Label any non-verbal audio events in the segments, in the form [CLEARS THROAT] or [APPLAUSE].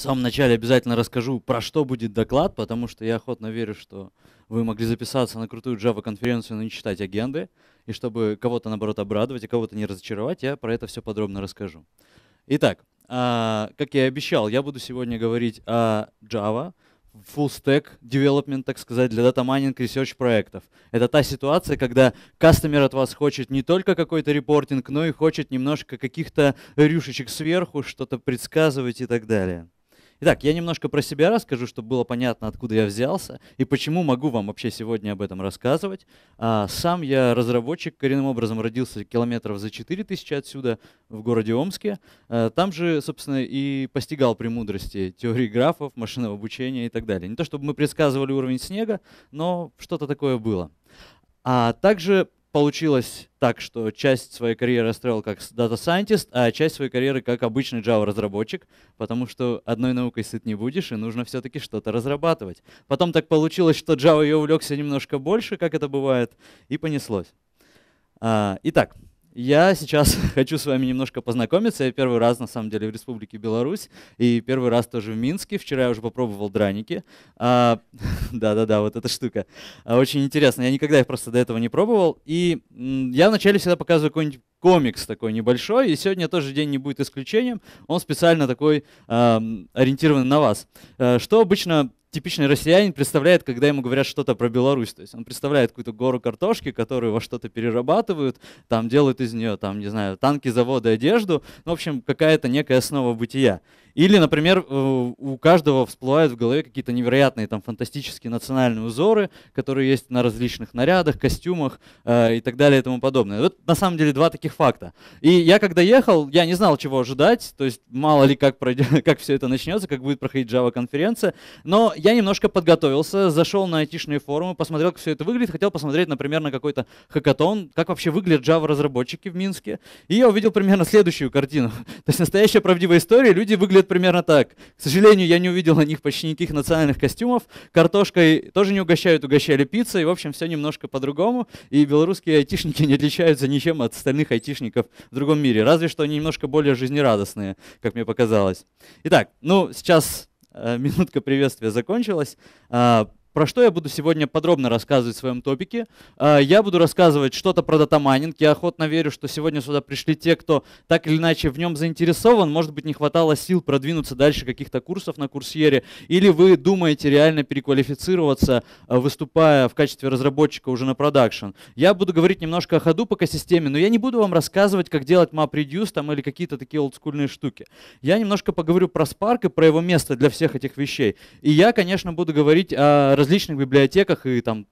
В самом начале обязательно расскажу, про что будет доклад, потому что я охотно верю, что вы могли записаться на крутую Java-конференцию, но не читать агенды. И чтобы кого-то, наоборот, обрадовать, а кого-то не разочаровать, я про это все подробно расскажу. Итак, а, как я и обещал, я буду сегодня говорить о Java, full stack development, так сказать, для дата майнинг research проектов. Это та ситуация, когда кастомер от вас хочет не только какой-то репортинг, но и хочет немножко каких-то рюшечек сверху, что-то предсказывать и так далее. Итак, я немножко про себя расскажу, чтобы было понятно, откуда я взялся и почему могу вам вообще сегодня об этом рассказывать. А, сам я разработчик, коренным образом родился километров за 4000 отсюда, в городе Омске. А, там же, собственно, и постигал премудрости теории графов, машинного обучения и так далее. Не то чтобы мы предсказывали уровень снега, но что-то такое было. А также получилось так, что часть своей карьеры расстроил как Data Scientist, а часть своей карьеры как обычный Java-разработчик, потому что одной наукой сыт не будешь, и нужно все-таки что-то разрабатывать. Потом так получилось, что Java ее увлекся немножко больше, как это бывает, и понеслось. А, итак, я сейчас [LAUGHS] хочу с вами немножко познакомиться. Я первый раз, на самом деле, в Республике Беларусь. И первый раз тоже в Минске. Вчера я уже попробовал драники. А, [LAUGHS] да-да-да, вот эта штука. А, очень интересно. Я никогда их просто до этого не пробовал. И м, я вначале всегда показываю какой-нибудь комикс такой небольшой, и сегодня тоже день не будет исключением. Он специально такой ориентирован на вас. Э, что обычно типичный россиянин представляет, когда ему говорят что-то про Беларусь. То есть он представляет какую-то гору картошки, которую во что-то перерабатывают, там делают из нее, там, не знаю, танки, заводы, одежду. Ну, в общем, какая-то некая основа бытия. Или, например, э, у каждого всплывают в голове какие-то невероятные там фантастические национальные узоры, которые есть на различных нарядах, костюмах э, и так далее и тому подобное. Вот на самом деле два таких факта. И я когда ехал, я не знал, чего ожидать, то есть мало ли как, пройдет, [LAUGHS] как все это начнется, как будет проходить Java-конференция, но я немножко подготовился, зашел на айтишные форумы, посмотрел, как все это выглядит, хотел посмотреть, например, на какой-то хакатон, как вообще выглядят Java-разработчики в Минске, и я увидел примерно следующую картину. [LAUGHS] То есть настоящая правдивая история, люди выглядят выглядит примерно так. К сожалению, я не увидел на них почти никаких национальных костюмов. Картошкой тоже не угощают, угощали пиццей. В общем, все немножко по-другому. И белорусские айтишники не отличаются ничем от остальных айтишников в другом мире. Разве что они немножко более жизнерадостные, как мне показалось. Итак, ну, сейчас э, [LAUGHS] минутка приветствия закончилась. А, про что я буду сегодня подробно рассказывать в своем топике? А, я буду рассказывать что-то про датамайнинг. Я охотно верю, что сегодня сюда пришли те, кто так или иначе в нем заинтересован. Может быть, не хватало сил продвинуться дальше каких-то курсов на курсьере. Или вы думаете реально переквалифицироваться, а, выступая в качестве разработчика уже на продакшн. Я буду говорить немножко о ходу по системе, но я не буду вам рассказывать, как делать MapReduce там или какие-то такие олдскульные штуки. Я немножко поговорю про Spark и про его место для всех этих вещей. И я, конечно, буду говорить о различных библиотеках и там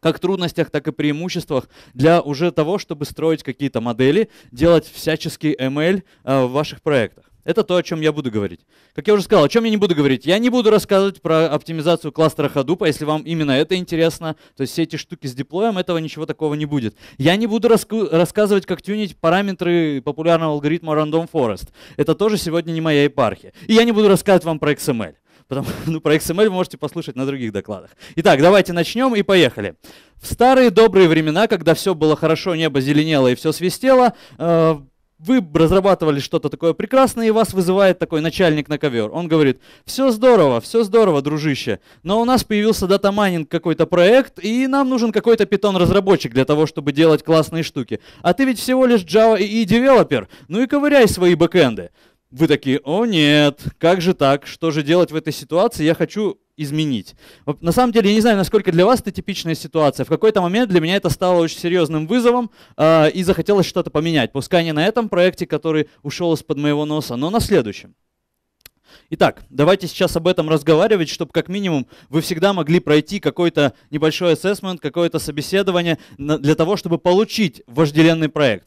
как трудностях, так и преимуществах для уже того, чтобы строить какие-то модели, делать всяческий ML а, в ваших проектах. Это то, о чем я буду говорить. Как я уже сказал, о чем я не буду говорить? Я не буду рассказывать про оптимизацию кластера Hadoop, а если вам именно это интересно, то есть все эти штуки с диплоем, этого ничего такого не будет. Я не буду рассказывать, как тюнить параметры популярного алгоритма Random Forest. Это тоже сегодня не моя епархия. И я не буду рассказывать вам про XML. Потому, [LAUGHS] ну, про XML вы можете послушать на других докладах. Итак, давайте начнем и поехали. В старые добрые времена, когда все было хорошо, небо зеленело и все свистело, э, вы разрабатывали что-то такое прекрасное, и вас вызывает такой начальник на ковер. Он говорит, все здорово, все здорово, дружище, но у нас появился датамайнинг какой-то проект, и нам нужен какой-то питон-разработчик для того, чтобы делать классные штуки. А ты ведь всего лишь Java и девелопер, ну и ковыряй свои бэкэнды вы такие, о нет, как же так, что же делать в этой ситуации, я хочу изменить. На самом деле, я не знаю, насколько для вас это типичная ситуация. В какой-то момент для меня это стало очень серьезным вызовом э, и захотелось что-то поменять. Пускай не на этом проекте, который ушел из-под моего носа, но на следующем. Итак, давайте сейчас об этом разговаривать, чтобы как минимум вы всегда могли пройти какой-то небольшой ассессмент, какое-то собеседование для того, чтобы получить вожделенный проект.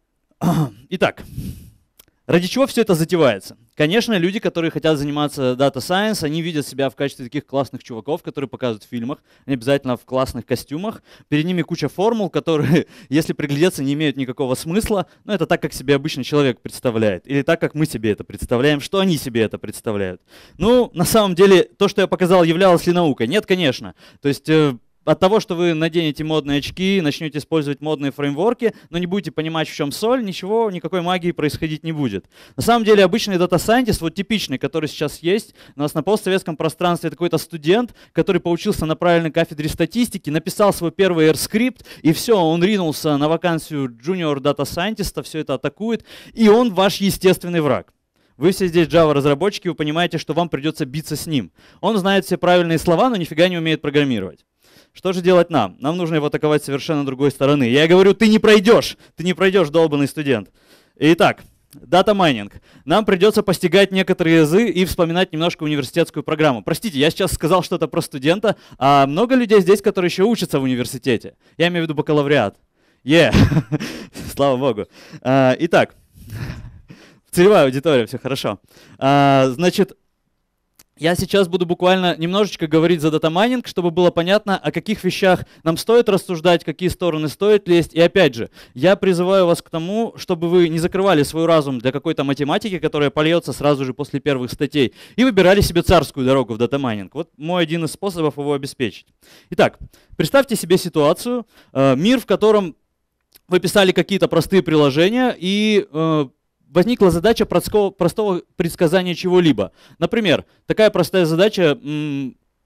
[CLEARS THROAT] Итак, Ради чего все это затевается? Конечно, люди, которые хотят заниматься Data Science, они видят себя в качестве таких классных чуваков, которые показывают в фильмах, они обязательно в классных костюмах. Перед ними куча формул, которые, [LAUGHS] если приглядеться, не имеют никакого смысла. Но это так, как себе обычный человек представляет. Или так, как мы себе это представляем, что они себе это представляют. Ну, на самом деле, то, что я показал, являлось ли наукой? Нет, конечно. То есть э, от того, что вы наденете модные очки, начнете использовать модные фреймворки, но не будете понимать, в чем соль, ничего, никакой магии происходить не будет. На самом деле обычный дата-сайентист, вот типичный, который сейчас есть, у нас на постсоветском пространстве какой-то студент, который поучился на правильной кафедре статистики, написал свой первый R-скрипт, и все, он ринулся на вакансию junior дата-сайентиста, все это атакует, и он ваш естественный враг. Вы все здесь Java-разработчики, вы понимаете, что вам придется биться с ним. Он знает все правильные слова, но нифига не умеет программировать. Что же делать нам? Нам нужно его атаковать совершенно другой стороны. Я говорю, ты не пройдешь! Ты не пройдешь, долбанный студент. Итак, Дата майнинг. Нам придется постигать некоторые язы и вспоминать немножко университетскую программу. Простите, я сейчас сказал что-то про студента, а много людей здесь, которые еще учатся в университете. Я имею в виду бакалавриат. Е, yeah. [LAUGHS] слава богу. А, итак, [LAUGHS] целевая аудитория, все хорошо. А, значит, я сейчас буду буквально немножечко говорить за датамайнинг, чтобы было понятно, о каких вещах нам стоит рассуждать, какие стороны стоит лезть. И опять же, я призываю вас к тому, чтобы вы не закрывали свой разум для какой-то математики, которая польется сразу же после первых статей, и выбирали себе царскую дорогу в датамайнинг. Вот мой один из способов его обеспечить. Итак, представьте себе ситуацию, э, мир, в котором вы писали какие-то простые приложения, и э, возникла задача простого, простого предсказания чего-либо. Например, такая простая задача,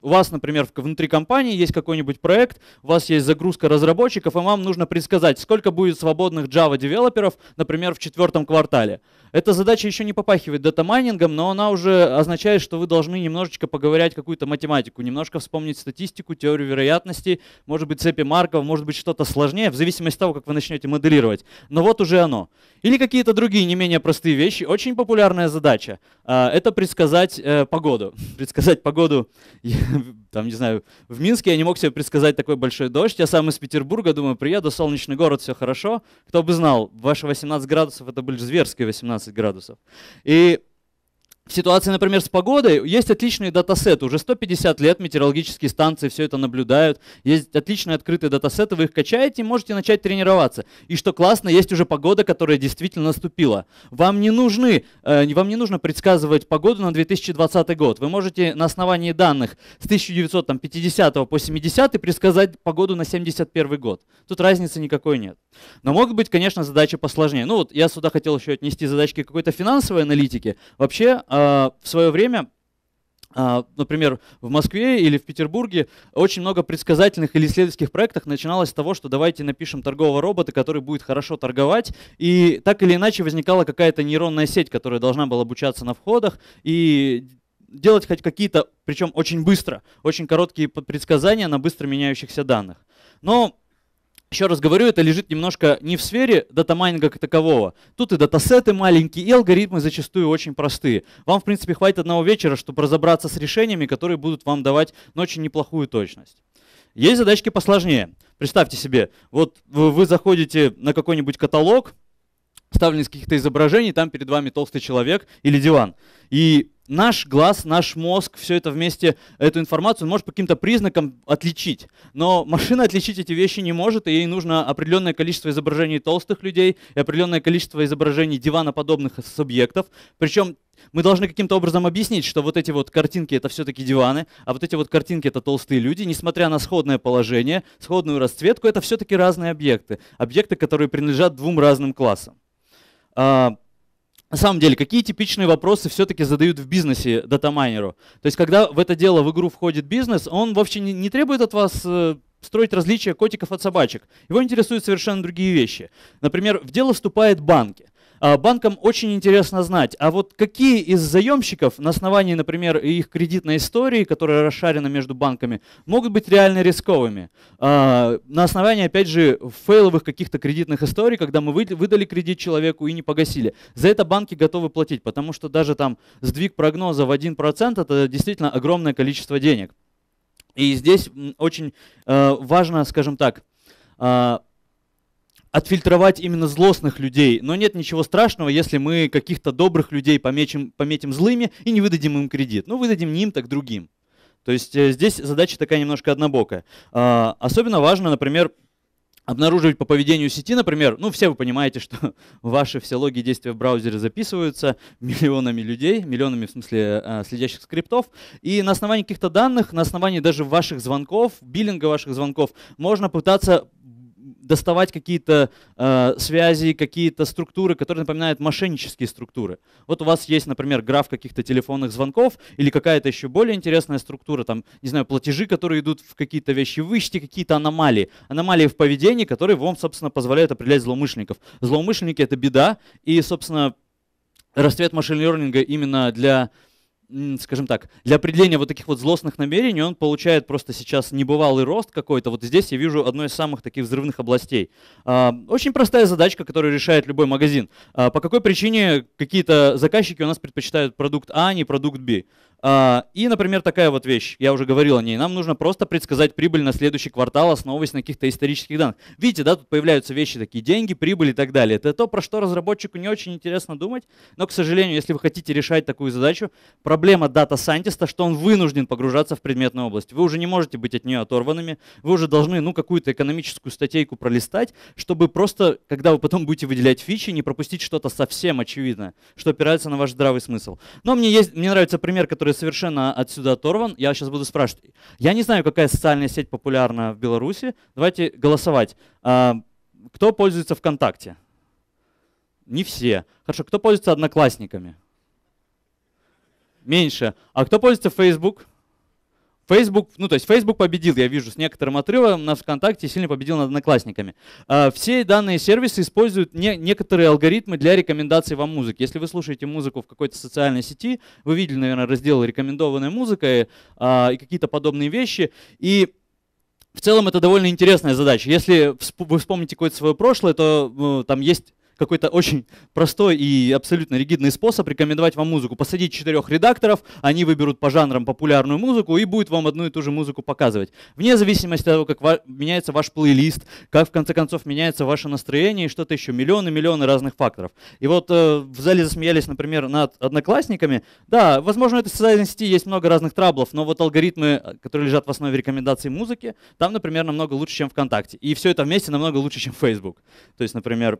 у вас, например, внутри компании есть какой-нибудь проект, у вас есть загрузка разработчиков, и вам нужно предсказать, сколько будет свободных Java-девелоперов, например, в четвертом квартале. Эта задача еще не попахивает дата-майнингом, но она уже означает, что вы должны немножечко поговорить какую-то математику, немножко вспомнить статистику, теорию вероятности, может быть, цепи Маркова, может быть, что-то сложнее, в зависимости от того, как вы начнете моделировать. Но вот уже оно. Или какие-то другие не менее простые вещи. Очень популярная задача а, — это предсказать э, погоду. [LAUGHS] Предсказать погоду [LAUGHS] там, не знаю, в Минске я не мог себе предсказать такой большой дождь. Я сам из Петербурга, думаю, приеду, солнечный город, все хорошо. Кто бы знал, ваши 18 градусов, это были зверские 18 градусов. И Ситуация, например, с погодой есть отличный датасет. Уже 150 лет метеорологические станции все это наблюдают. Есть отличные открытые датасеты, вы их качаете и можете начать тренироваться. И что классно, есть уже погода, которая действительно наступила. Вам не, нужны, э, вам не нужно предсказывать погоду на 2020 год. Вы можете на основании данных с 1950 по 70 предсказать погоду на 71 год. Тут разницы никакой нет. Но могут быть, конечно, задачи посложнее. Ну вот я сюда хотел еще отнести задачки какой-то финансовой аналитики. Вообще, э, а, в свое время а, например, в Москве или в Петербурге очень много предсказательных или исследовательских проектов начиналось с того, что давайте напишем торгового робота, который будет хорошо торговать, и так или иначе возникала какая-то нейронная сеть, которая должна была обучаться на входах и делать хоть какие-то, причем очень быстро, очень короткие предсказания на быстро меняющихся данных. Но еще раз говорю, это лежит немножко не в сфере датамайнинга как такового. Тут и датасеты маленькие, и алгоритмы зачастую очень простые. Вам, в принципе, хватит одного вечера, чтобы разобраться с решениями, которые будут вам давать, но ну, очень неплохую точность. Есть задачки посложнее. Представьте себе, вот вы заходите на какой-нибудь каталог, ставлен из каких-то изображений, там перед вами толстый человек или диван. И наш глаз, наш мозг, все это вместе, эту информацию он может по каким-то признакам отличить. Но машина отличить эти вещи не может, и ей нужно определенное количество изображений толстых людей и определенное количество изображений диваноподобных субъектов. Причем мы должны каким-то образом объяснить, что вот эти вот картинки это все-таки диваны, а вот эти вот картинки это толстые люди, несмотря на сходное положение, сходную расцветку, это все-таки разные объекты. Объекты, которые принадлежат двум разным классам. А, на самом деле, какие типичные вопросы все-таки задают в бизнесе датамайнеру? То есть, когда в это дело в игру входит бизнес, он вообще не требует от вас э, строить различия котиков от собачек. Его интересуют совершенно другие вещи. Например, в дело вступают банки. А, банкам очень интересно знать, а вот какие из заемщиков на основании, например, их кредитной истории, которая расшарена между банками, могут быть реально рисковыми. А, на основании, опять же, фейловых каких-то кредитных историй, когда мы выдали кредит человеку и не погасили. За это банки готовы платить, потому что даже там сдвиг прогноза в 1% это действительно огромное количество денег. И здесь очень э, важно, скажем так, а, отфильтровать именно злостных людей. Но нет ничего страшного, если мы каких-то добрых людей помечем, пометим злыми и не выдадим им кредит. Ну, выдадим не им, так другим. То есть э, здесь задача такая немножко однобокая. А, особенно важно, например, обнаруживать по поведению сети, например, ну все вы понимаете, [LAUGHS] что ваши все логи действия в браузере записываются миллионами людей, миллионами в смысле а, следящих скриптов, и на основании каких-то данных, на основании даже ваших звонков, биллинга ваших звонков, можно пытаться доставать какие-то э, связи, какие-то структуры, которые напоминают мошеннические структуры. Вот у вас есть, например, граф каких-то телефонных звонков или какая-то еще более интересная структура, там, не знаю, платежи, которые идут в какие-то вещи, вы какие-то аномалии, аномалии в поведении, которые вам, собственно, позволяют определять злоумышленников. Злоумышленники — это беда, и, собственно, расцвет машин-лернинга именно для скажем так, для определения вот таких вот злостных намерений он получает просто сейчас небывалый рост какой-то. Вот здесь я вижу одно из самых таких взрывных областей. А, очень простая задачка, которую решает любой магазин. А, по какой причине какие-то заказчики у нас предпочитают продукт А, а не продукт Б? А, и, например, такая вот вещь, я уже говорил о ней, нам нужно просто предсказать прибыль на следующий квартал, основываясь на каких-то исторических данных. Видите, да, тут появляются вещи такие, деньги, прибыль и так далее. Это то, про что разработчику не очень интересно думать, но, к сожалению, если вы хотите решать такую задачу, проблема дата-сайентиста, что он вынужден погружаться в предметную область. Вы уже не можете быть от нее оторванными, вы уже должны, ну, какую-то экономическую статейку пролистать, чтобы просто, когда вы потом будете выделять фичи, не пропустить что-то совсем очевидное, что опирается на ваш здравый смысл. Но мне, есть, мне нравится пример, который который совершенно отсюда оторван, я сейчас буду спрашивать. Я не знаю, какая социальная сеть популярна в Беларуси. Давайте голосовать. А, кто пользуется ВКонтакте? Не все. Хорошо, кто пользуется одноклассниками? Меньше. А кто пользуется Facebook? Facebook, ну то есть Facebook победил, я вижу, с некоторым отрывом на ВКонтакте сильно победил над одноклассниками. А, все данные сервисы используют не, некоторые алгоритмы для рекомендаций вам музыки. Если вы слушаете музыку в какой-то социальной сети, вы видели, наверное, раздел «Рекомендованная музыка» э, а, и, какие-то подобные вещи. И в целом это довольно интересная задача. Если вы вспомните какое-то свое прошлое, то ну, там есть какой-то очень простой и абсолютно ригидный способ рекомендовать вам музыку. Посадить четырех редакторов, они выберут по жанрам популярную музыку и будет вам одну и ту же музыку показывать. Вне зависимости от того, как ва- меняется ваш плейлист, как в конце концов меняется ваше настроение и что-то еще. Миллионы-миллионы разных факторов. И вот э, в зале засмеялись, например, над одноклассниками. Да, возможно, это социальной сети есть много разных траблов, но вот алгоритмы, э, которые лежат в основе рекомендаций музыки, там, например, намного лучше, чем ВКонтакте. И все это вместе намного лучше, чем Facebook. То есть, например,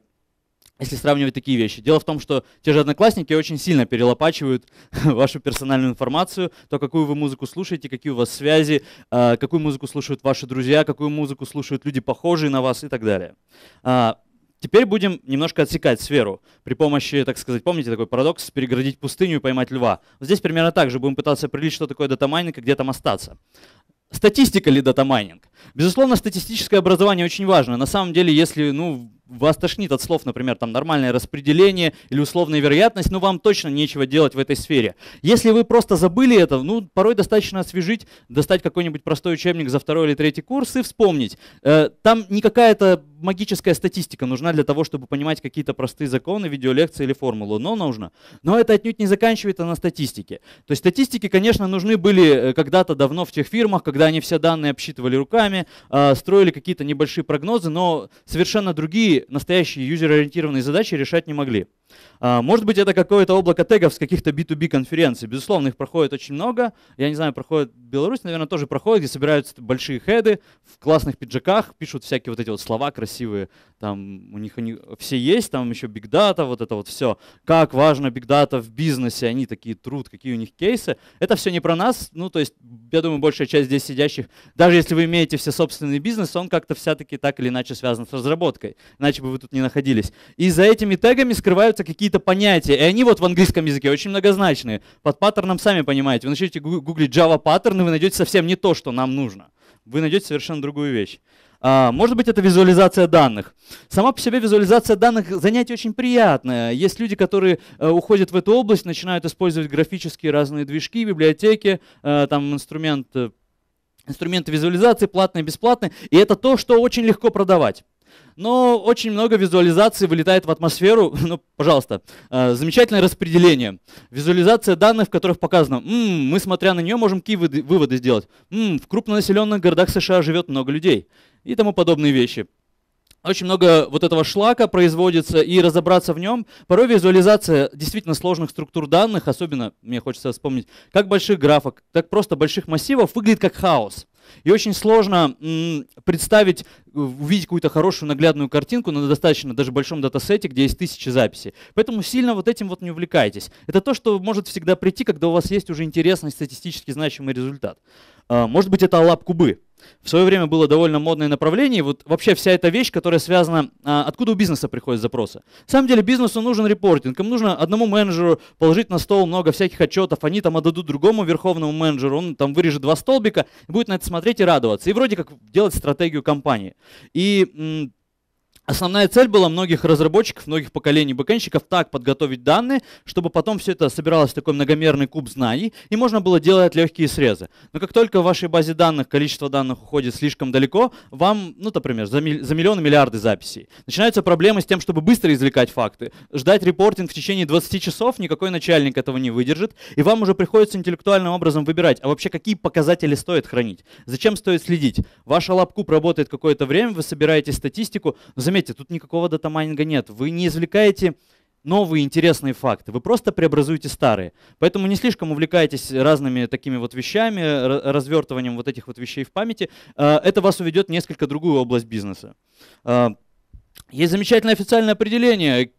если сравнивать такие вещи. Дело в том, что те же одноклассники очень сильно перелопачивают [LAUGHS] вашу персональную информацию, то, какую вы музыку слушаете, какие у вас связи, а, какую музыку слушают ваши друзья, какую музыку слушают люди, похожие на вас и так далее. А, теперь будем немножко отсекать сферу при помощи, так сказать, помните такой парадокс, перегородить пустыню и поймать льва. Здесь примерно так же будем пытаться определить, что такое датамайнинг и где там остаться. Статистика ли датамайнинг? Безусловно, статистическое образование очень важно. На самом деле, если ну, вас тошнит от слов, например, там нормальное распределение или условная вероятность, ну вам точно нечего делать в этой сфере. Если вы просто забыли это, ну порой достаточно освежить, достать какой-нибудь простой учебник за второй или третий курс и вспомнить. Э, там не какая-то магическая статистика нужна для того, чтобы понимать какие-то простые законы, видеолекции или формулу, но нужно. Но это отнюдь не заканчивается а на статистике. То есть статистики, конечно, нужны были э, когда-то давно в тех фирмах, когда они все данные обсчитывали руками, сами, э, строили какие-то небольшие прогнозы, но совершенно другие настоящие юзер-ориентированные задачи решать не могли. А, может быть, это какое-то облако тегов с каких-то B2B конференций. Безусловно, их проходит очень много. Я не знаю, проходит Беларусь, наверное, тоже проходит, где собираются большие хеды в классных пиджаках, пишут всякие вот эти вот слова красивые. Там у них они все есть, там еще Big Data, вот это вот все. Как важно Big Data в бизнесе, они такие труд, какие у них кейсы. Это все не про нас. Ну, то есть, я думаю, большая часть здесь сидящих, даже если вы имеете все собственный бизнес, он как-то все-таки так или иначе связан с разработкой. Иначе бы вы тут не находились. И за этими тегами скрываются просто какие-то понятия. И они вот в английском языке очень многозначные. Под паттерном, сами понимаете, вы начнете гуглить Java паттерн, и вы найдете совсем не то, что нам нужно. Вы найдете совершенно другую вещь. А, может быть, это визуализация данных. Сама по себе визуализация данных занятие очень приятное. Есть люди, которые э, уходят в эту область, начинают использовать графические разные движки, библиотеки, э, там инструмент, э, инструменты визуализации, платные, бесплатные. И это то, что очень легко продавать. Но очень много визуализаций вылетает в атмосферу. [LAUGHS] Ну, пожалуйста, э, замечательное распределение. Визуализация данных, в которых показано, М -м, мы, смотря на нее, можем какие выводы сделать. М -м, в крупнонаселенных городах США живет много людей. И тому подобные вещи. Очень много вот этого шлака производится, и разобраться в нем. Порой визуализация действительно сложных структур данных, особенно, мне хочется вспомнить, как больших графок, так просто больших массивов, выглядит как хаос. И очень сложно представить, э, увидеть какую-то хорошую наглядную картинку на достаточно даже большом датасете, где есть тысячи записей. Поэтому сильно вот этим вот не увлекайтесь. Это то, что может всегда прийти, когда у вас есть уже интересный статистически значимый результат. А, может быть, это лап кубы. В свое время было довольно модное направление, вот вообще вся эта вещь, которая связана, а, откуда у бизнеса приходят запросы. На самом деле бизнесу нужен репортинг, им нужно одному менеджеру положить на стол много всяких отчетов, они там отдадут другому верховному менеджеру, он там вырежет два столбика, будет на это смотреть и радоваться, и вроде как делать стратегию компании. И Основная цель была многих разработчиков, многих поколений бэкэнщиков так подготовить данные, чтобы потом все это собиралось в такой многомерный куб знаний, и можно было делать легкие срезы. Но как только в вашей базе данных количество данных уходит слишком далеко, вам, ну, например, за, милли, за миллионы миллиарды записей, начинаются проблемы с тем, чтобы быстро извлекать факты. Ждать репортинг в течение 20 часов никакой начальник этого не выдержит, и вам уже приходится интеллектуальным образом выбирать, а вообще какие показатели стоит хранить, зачем стоит следить. Ваша лапкуп работает какое-то время, вы собираете статистику, но Заметьте, тут никакого датамайнинга нет. Вы не извлекаете новые интересные факты, вы просто преобразуете старые. Поэтому не слишком увлекайтесь разными такими вот вещами, развертыванием вот этих вот вещей в памяти. А, это вас уведет в несколько другую область бизнеса. А, есть замечательное официальное определение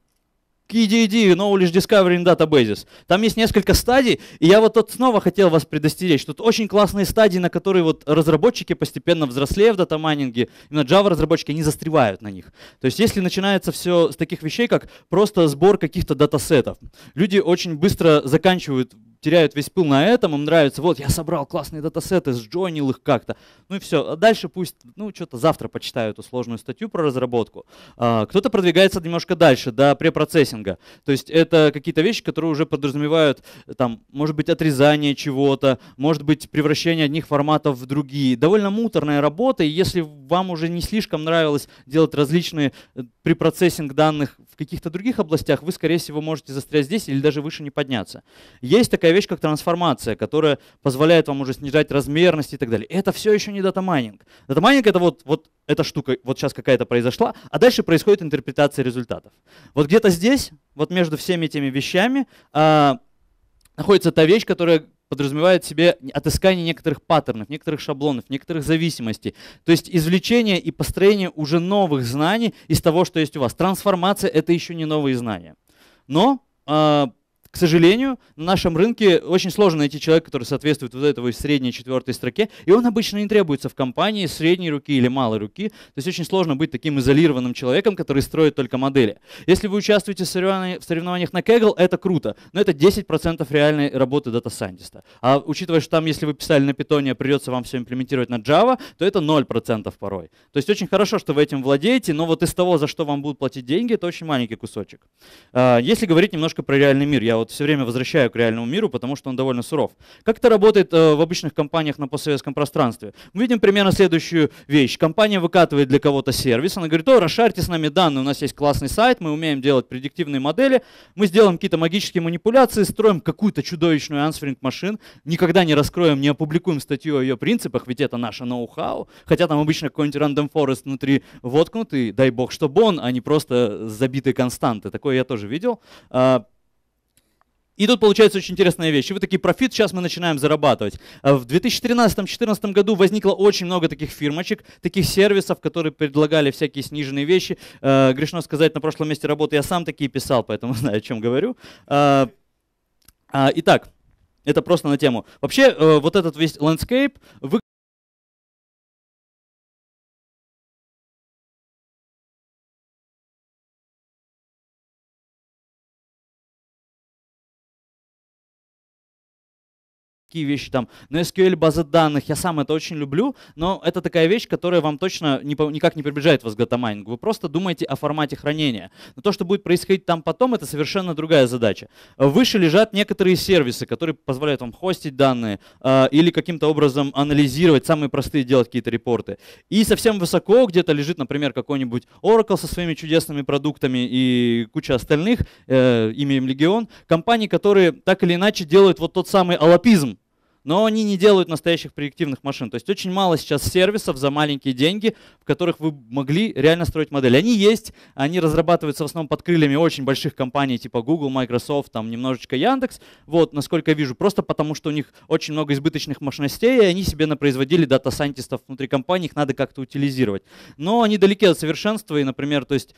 Иди-иди, KDD, Knowledge Discovery in Databases. Там есть несколько стадий, и я вот тут снова хотел вас предостеречь. Тут очень классные стадии, на которые вот разработчики постепенно взрослеют в датамайнинге, именно Java-разработчики, не застревают на них. То есть если начинается все с таких вещей, как просто сбор каких-то датасетов, люди очень быстро заканчивают теряют весь пыл на этом, им нравится, вот, я собрал классные датасеты, сджойнил их как-то, ну и все. А дальше пусть, ну, что-то завтра почитаю эту сложную статью про разработку. А, кто-то продвигается немножко дальше, до препроцессинга. То есть это какие-то вещи, которые уже подразумевают, э, там, может быть, отрезание чего-то, может быть, превращение одних форматов в другие. Довольно муторная работа, и если вам уже не слишком нравилось делать различные э, препроцессинг данных в каких-то других областях, вы, скорее всего, можете застрять здесь или даже выше не подняться. Есть такая такая вещь, как трансформация, которая позволяет вам уже снижать размерность и так далее. Это все еще не датамайнинг. Датамайнинг это вот, вот эта штука, вот сейчас какая-то произошла, а дальше происходит интерпретация результатов. Вот где-то здесь, вот между всеми этими вещами, э, находится та вещь, которая подразумевает себе отыскание некоторых паттернов, некоторых шаблонов, некоторых зависимостей. То есть извлечение и построение уже новых знаний из того, что есть у вас. Трансформация — это еще не новые знания. Но э, к сожалению, на нашем рынке очень сложно найти человека, который соответствует вот этой средней четвертой строке, и он обычно не требуется в компании средней руки или малой руки. То есть очень сложно быть таким изолированным человеком, который строит только модели. Если вы участвуете в соревнованиях на Kaggle, это круто, но это 10% реальной работы дата-сайентиста. А учитывая, что там, если вы писали на питоне, придется вам все имплементировать на Java, то это 0% порой. То есть очень хорошо, что вы этим владеете, но вот из того, за что вам будут платить деньги, это очень маленький кусочек. А, если говорить немножко про реальный мир, я вот все время возвращаю к реальному миру, потому что он довольно суров. Как это работает э, в обычных компаниях на постсоветском пространстве? Мы видим примерно следующую вещь. Компания выкатывает для кого-то сервис, она говорит, о, расшарьте с нами данные, у нас есть классный сайт, мы умеем делать предиктивные модели, мы сделаем какие-то магические манипуляции, строим какую-то чудовищную ансверинг машин, никогда не раскроем, не опубликуем статью о ее принципах, ведь это наше ноу-хау, хотя там обычно какой-нибудь random forest внутри воткнут, и дай бог, чтобы он, а не просто забитые константы. Такое я тоже видел. А, и тут получается очень интересная вещь. И вы такие, профит сейчас мы начинаем зарабатывать. А в 2013-2014 году возникло очень много таких фирмочек, таких сервисов, которые предлагали всякие сниженные вещи. А, грешно сказать, на прошлом месте работы я сам такие писал, поэтому [LAUGHS] знаю, о чем говорю. А, итак, это просто на тему. Вообще, э, вот этот весь ландскейп вы. такие вещи там, но SQL базы данных, я сам это очень люблю, но это такая вещь, которая вам точно не, никак не приближает вас к датамайнингу. Вы просто думаете о формате хранения. Но то, что будет происходить там потом, это совершенно другая задача. Выше лежат некоторые сервисы, которые позволяют вам хостить данные э, или каким-то образом анализировать, самые простые делать какие-то репорты. И совсем высоко где-то лежит, например, какой-нибудь Oracle со своими чудесными продуктами и куча остальных, э, имя Легион, компаний, которые так или иначе делают вот тот самый алапизм, но они не делают настоящих предиктивных машин. То есть очень мало сейчас сервисов за маленькие деньги, в которых вы могли реально строить модели. Они есть, они разрабатываются в основном под крыльями очень больших компаний типа Google, Microsoft, там немножечко Яндекс, вот, насколько я вижу, просто потому что у них очень много избыточных мощностей, и они себе напроизводили дата-сайентистов внутри компании, их надо как-то утилизировать. Но они далеки от совершенства, и, например, то есть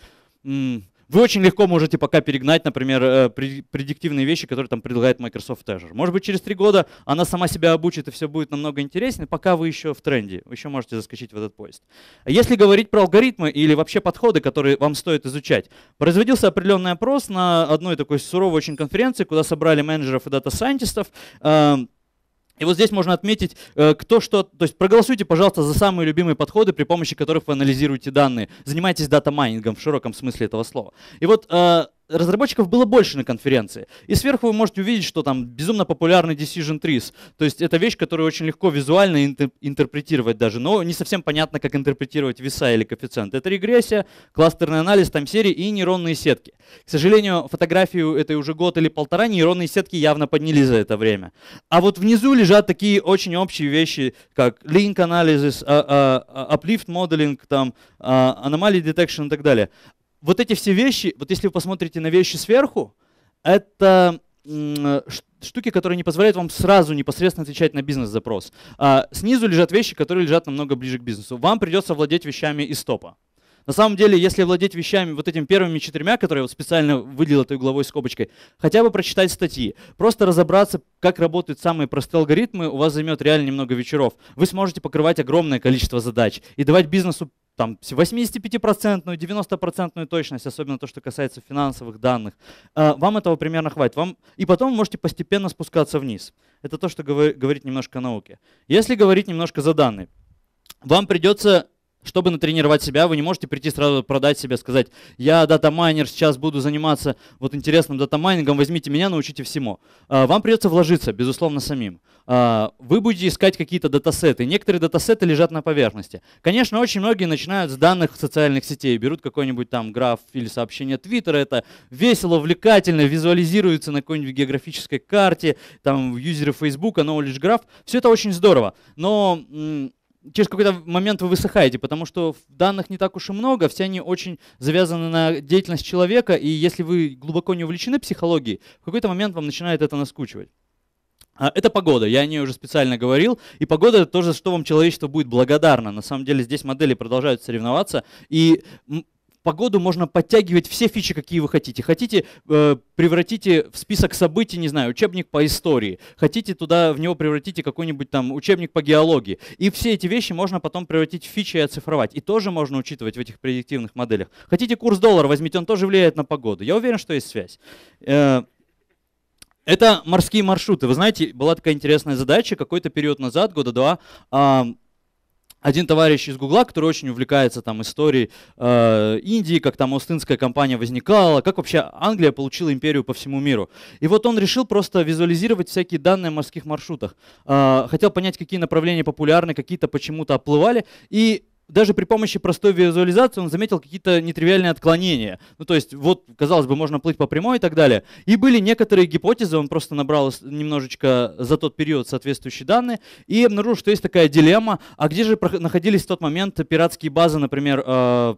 вы очень легко можете пока перегнать, например, э, предиктивные вещи, которые там предлагает Microsoft Azure. Может быть, через три года она сама себя обучит, и все будет намного интереснее, пока вы еще в тренде, вы еще можете заскочить в этот поезд. Если говорить про алгоритмы или вообще подходы, которые вам стоит изучать, производился определенный опрос на одной такой суровой очень конференции, куда собрали менеджеров и дата-сайентистов, эм, и вот здесь можно отметить, э, кто что... То есть проголосуйте, пожалуйста, за самые любимые подходы, при помощи которых вы анализируете данные. Занимайтесь дата-майнингом в широком смысле этого слова. И вот э, разработчиков было больше на конференции. И сверху вы можете увидеть, что там безумно популярный Decision Trees. То есть это вещь, которую очень легко визуально интерпретировать даже, но не совсем понятно, как интерпретировать веса или коэффициент. Это регрессия, кластерный анализ там серии и нейронные сетки. К сожалению, фотографию этой уже год или полтора нейронные сетки явно подняли за это время. А вот внизу лежат такие очень общие вещи, как link analysis, uplift modeling, там, а, anomaly detection и так далее вот эти все вещи, вот если вы посмотрите на вещи сверху, это э, штуки, которые не позволяют вам сразу непосредственно отвечать на бизнес-запрос. А снизу лежат вещи, которые лежат намного ближе к бизнесу. Вам придется владеть вещами из топа. На самом деле, если владеть вещами вот этими первыми четырьмя, которые я вот специально выделил этой угловой скобочкой, хотя бы прочитать статьи, просто разобраться, как работают самые простые алгоритмы, у вас займет реально немного вечеров. Вы сможете покрывать огромное количество задач и давать бизнесу там 85-процентную, 90-процентную точность, особенно то, что касается финансовых данных, а, вам этого примерно хватит. Вам... И потом вы можете постепенно спускаться вниз. Это то, что говорит немножко о науке. Если говорить немножко за данные, вам придется чтобы натренировать себя, вы не можете прийти сразу продать себя, сказать, я датамайнер, сейчас буду заниматься вот интересным датамайнингом, возьмите меня, научите всему. А, вам придется вложиться, безусловно, самим. А, вы будете искать какие-то датасеты. Некоторые датасеты лежат на поверхности. Конечно, очень многие начинают с данных социальных сетей, берут какой-нибудь там граф или сообщение Твиттера, это весело, увлекательно, визуализируется на какой-нибудь географической карте, там в юзере Фейсбука, knowledge граф. Все это очень здорово, но через какой-то момент вы высыхаете, потому что данных не так уж и много, все они очень завязаны на деятельность человека, и если вы глубоко не увлечены психологией, в какой-то момент вам начинает это наскучивать. А, это погода, я о ней уже специально говорил, и погода это то, что вам человечество будет благодарно. На самом деле здесь модели продолжают соревноваться, и по году можно подтягивать все фичи, какие вы хотите. Хотите, э, превратите в список событий, не знаю, учебник по истории. Хотите, туда в него превратите какой-нибудь там учебник по геологии. И все эти вещи можно потом превратить в фичи и оцифровать. И тоже можно учитывать в этих предиктивных моделях. Хотите курс доллара, возьмите, он тоже влияет на погоду. Я уверен, что есть связь. Э, это морские маршруты. Вы знаете, была такая интересная задача какой-то период назад, года два, один товарищ из Гугла, который очень увлекается там историей э, Индии, как там Остинская компания возникала, как вообще Англия получила империю по всему миру. И вот он решил просто визуализировать всякие данные о морских маршрутах. Э, хотел понять, какие направления популярны, какие-то почему-то оплывали. И даже при помощи простой визуализации он заметил какие-то нетривиальные отклонения. Ну, то есть, вот, казалось бы, можно плыть по прямой и так далее. И были некоторые гипотезы, он просто набрал немножечко за тот период соответствующие данные и обнаружил, что есть такая дилемма, а где же находились в тот момент пиратские базы, например, э,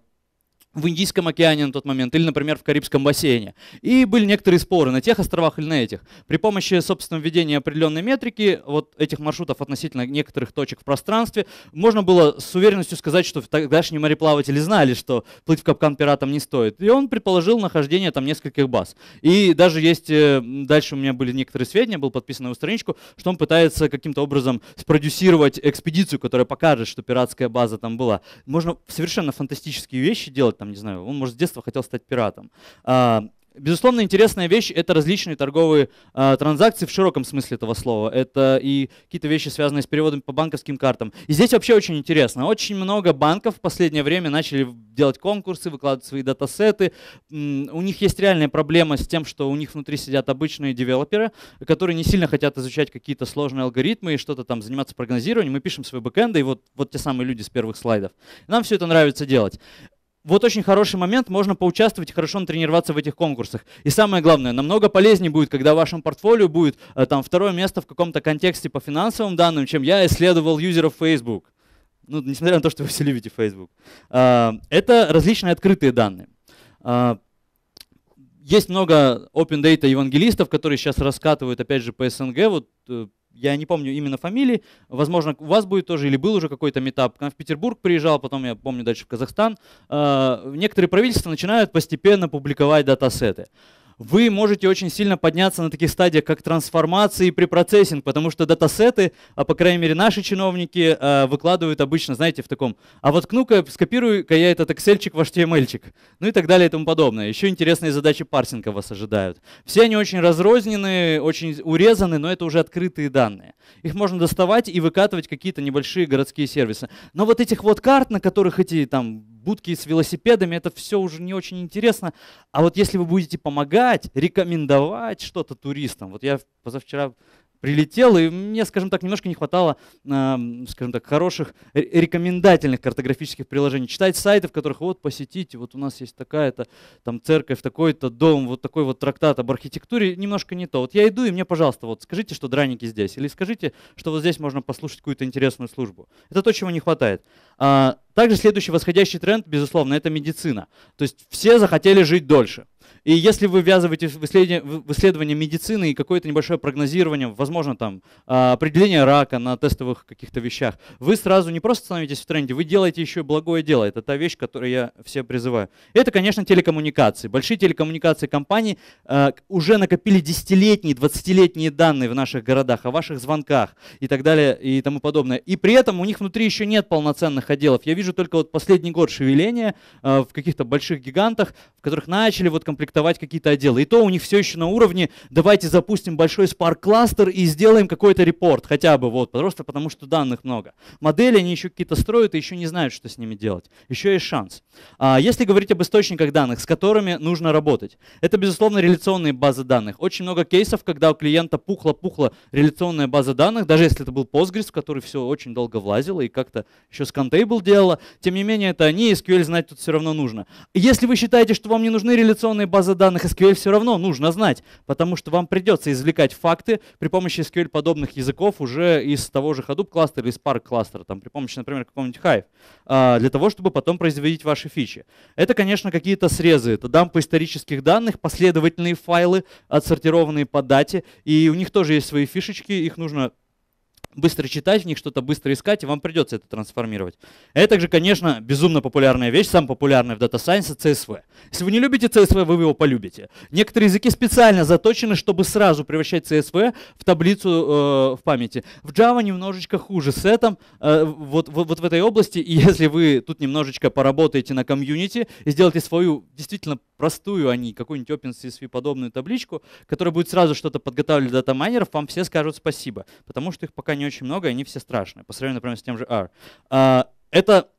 в Индийском океане на тот момент, или, например, в Карибском бассейне. И были некоторые споры на тех островах или на этих. При помощи, собственно, введения определенной метрики вот этих маршрутов относительно некоторых точек в пространстве, можно было с уверенностью сказать, что тогдашние мореплаватели знали, что плыть в капкан пиратам не стоит. И он предположил нахождение там нескольких баз. И даже есть, э, дальше у меня были некоторые сведения, был подписан его страничку, что он пытается каким-то образом спродюсировать экспедицию, которая покажет, что пиратская база там была. Можно совершенно фантастические вещи делать, там, не знаю, он, может, с детства хотел стать пиратом. А, безусловно, интересная вещь — это различные торговые э, транзакции в широком смысле этого слова. Это и какие-то вещи, связанные с переводами по банковским картам. И здесь вообще очень интересно. Очень много банков в последнее время начали делать конкурсы, выкладывать свои датасеты. У них есть реальная проблема с тем, что у них внутри сидят обычные девелоперы, которые не сильно хотят изучать какие-то сложные алгоритмы и что-то там заниматься прогнозированием. Мы пишем свои бэкэнды, и вот, вот те самые люди с первых слайдов. Нам все это нравится делать вот очень хороший момент, можно поучаствовать и хорошо тренироваться в этих конкурсах. И самое главное, намного полезнее будет, когда в вашем портфолио будет э, там второе место в каком-то контексте по финансовым данным, чем я исследовал юзеров Facebook. Ну, несмотря на то, что вы все любите Facebook. А, это различные открытые данные. А, есть много open data евангелистов, которые сейчас раскатывают, опять же, по СНГ. Вот э, я не помню именно фамилии, возможно, у вас будет тоже или был уже какой-то метап. Когда в Петербург приезжал, потом я помню дальше в Казахстан, э, некоторые правительства начинают постепенно публиковать датасеты вы можете очень сильно подняться на таких стадиях, как трансформации и препроцессинг, потому что датасеты, а по крайней мере наши чиновники, а, выкладывают обычно, знаете, в таком, а вот кну-ка, скопирую-ка я этот Excelчик в HTMLчик, ну и так далее и тому подобное. Еще интересные задачи парсинга вас ожидают. Все они очень разрознены, очень урезаны, но это уже открытые данные. Их можно доставать и выкатывать какие-то небольшие городские сервисы. Но вот этих вот карт, на которых эти там будки с велосипедами, это все уже не очень интересно. А вот если вы будете помогать, рекомендовать что-то туристам, вот я позавчера прилетел, и мне, скажем так, немножко не хватало, э, скажем так, хороших рекомендательных картографических приложений. Читать сайты, в которых вот посетите, вот у нас есть такая-то там церковь, такой-то дом, вот такой вот трактат об архитектуре, немножко не то. Вот я иду, и мне, пожалуйста, вот скажите, что драники здесь, или скажите, что вот здесь можно послушать какую-то интересную службу. Это то, чего не хватает. А, также следующий восходящий тренд, безусловно, это медицина. То есть все захотели жить дольше. И если вы ввязываетесь в исследование, в исследование медицины и какое-то небольшое прогнозирование, возможно, там а, определение рака на тестовых каких-то вещах, вы сразу не просто становитесь в тренде, вы делаете еще благое дело. Это та вещь, которую я все призываю. Это, конечно, телекоммуникации. Большие телекоммуникации компании а, уже накопили десятилетние, двадцатилетние данные в наших городах о ваших звонках и так далее и тому подобное. И при этом у них внутри еще нет полноценных отделов. Я вижу только вот последний год шевеления а, в каких-то больших гигантах, в которых начали вот комплектовать трактовать какие-то отделы. И то у них все еще на уровне, давайте запустим большой Spark кластер и сделаем какой-то репорт, хотя бы вот, просто потому что данных много. Модели они еще какие-то строят и еще не знают, что с ними делать. Еще есть шанс. А если говорить об источниках данных, с которыми нужно работать, это, безусловно, реляционные базы данных. Очень много кейсов, когда у клиента пухла-пухла реляционная база данных, даже если это был Postgres, в который все очень долго влазило и как-то еще с Contable делало Тем не менее, это они, SQL знать тут все равно нужно. Если вы считаете, что вам не нужны реляционные базы базы данных SQL все равно нужно знать, потому что вам придется извлекать факты при помощи SQL подобных языков уже из того же Hadoop кластера, из Spark кластера, там, при помощи, например, какого-нибудь Hive, а, для того, чтобы потом производить ваши фичи. Это, конечно, какие-то срезы, это дампы исторических данных, последовательные файлы, отсортированные по дате, и у них тоже есть свои фишечки, их нужно быстро читать в них, что-то быстро искать, и вам придется это трансформировать. Это же, конечно, безумно популярная вещь, самая популярная в Data Science — CSV. Если вы не любите CSV, вы его полюбите. Некоторые языки специально заточены, чтобы сразу превращать CSV в таблицу э, в памяти. В Java немножечко хуже с этим, э, вот, вот, вот в этой области, и [LAUGHS] если вы тут немножечко поработаете на комьюнити и сделаете свою действительно простую, они а какую-нибудь OpenCSV подобную табличку, которая будет сразу что-то подготавливать для дата вам все скажут спасибо, потому что их пока не очень много, и они все страшные, по сравнению, например, с тем же R. А, это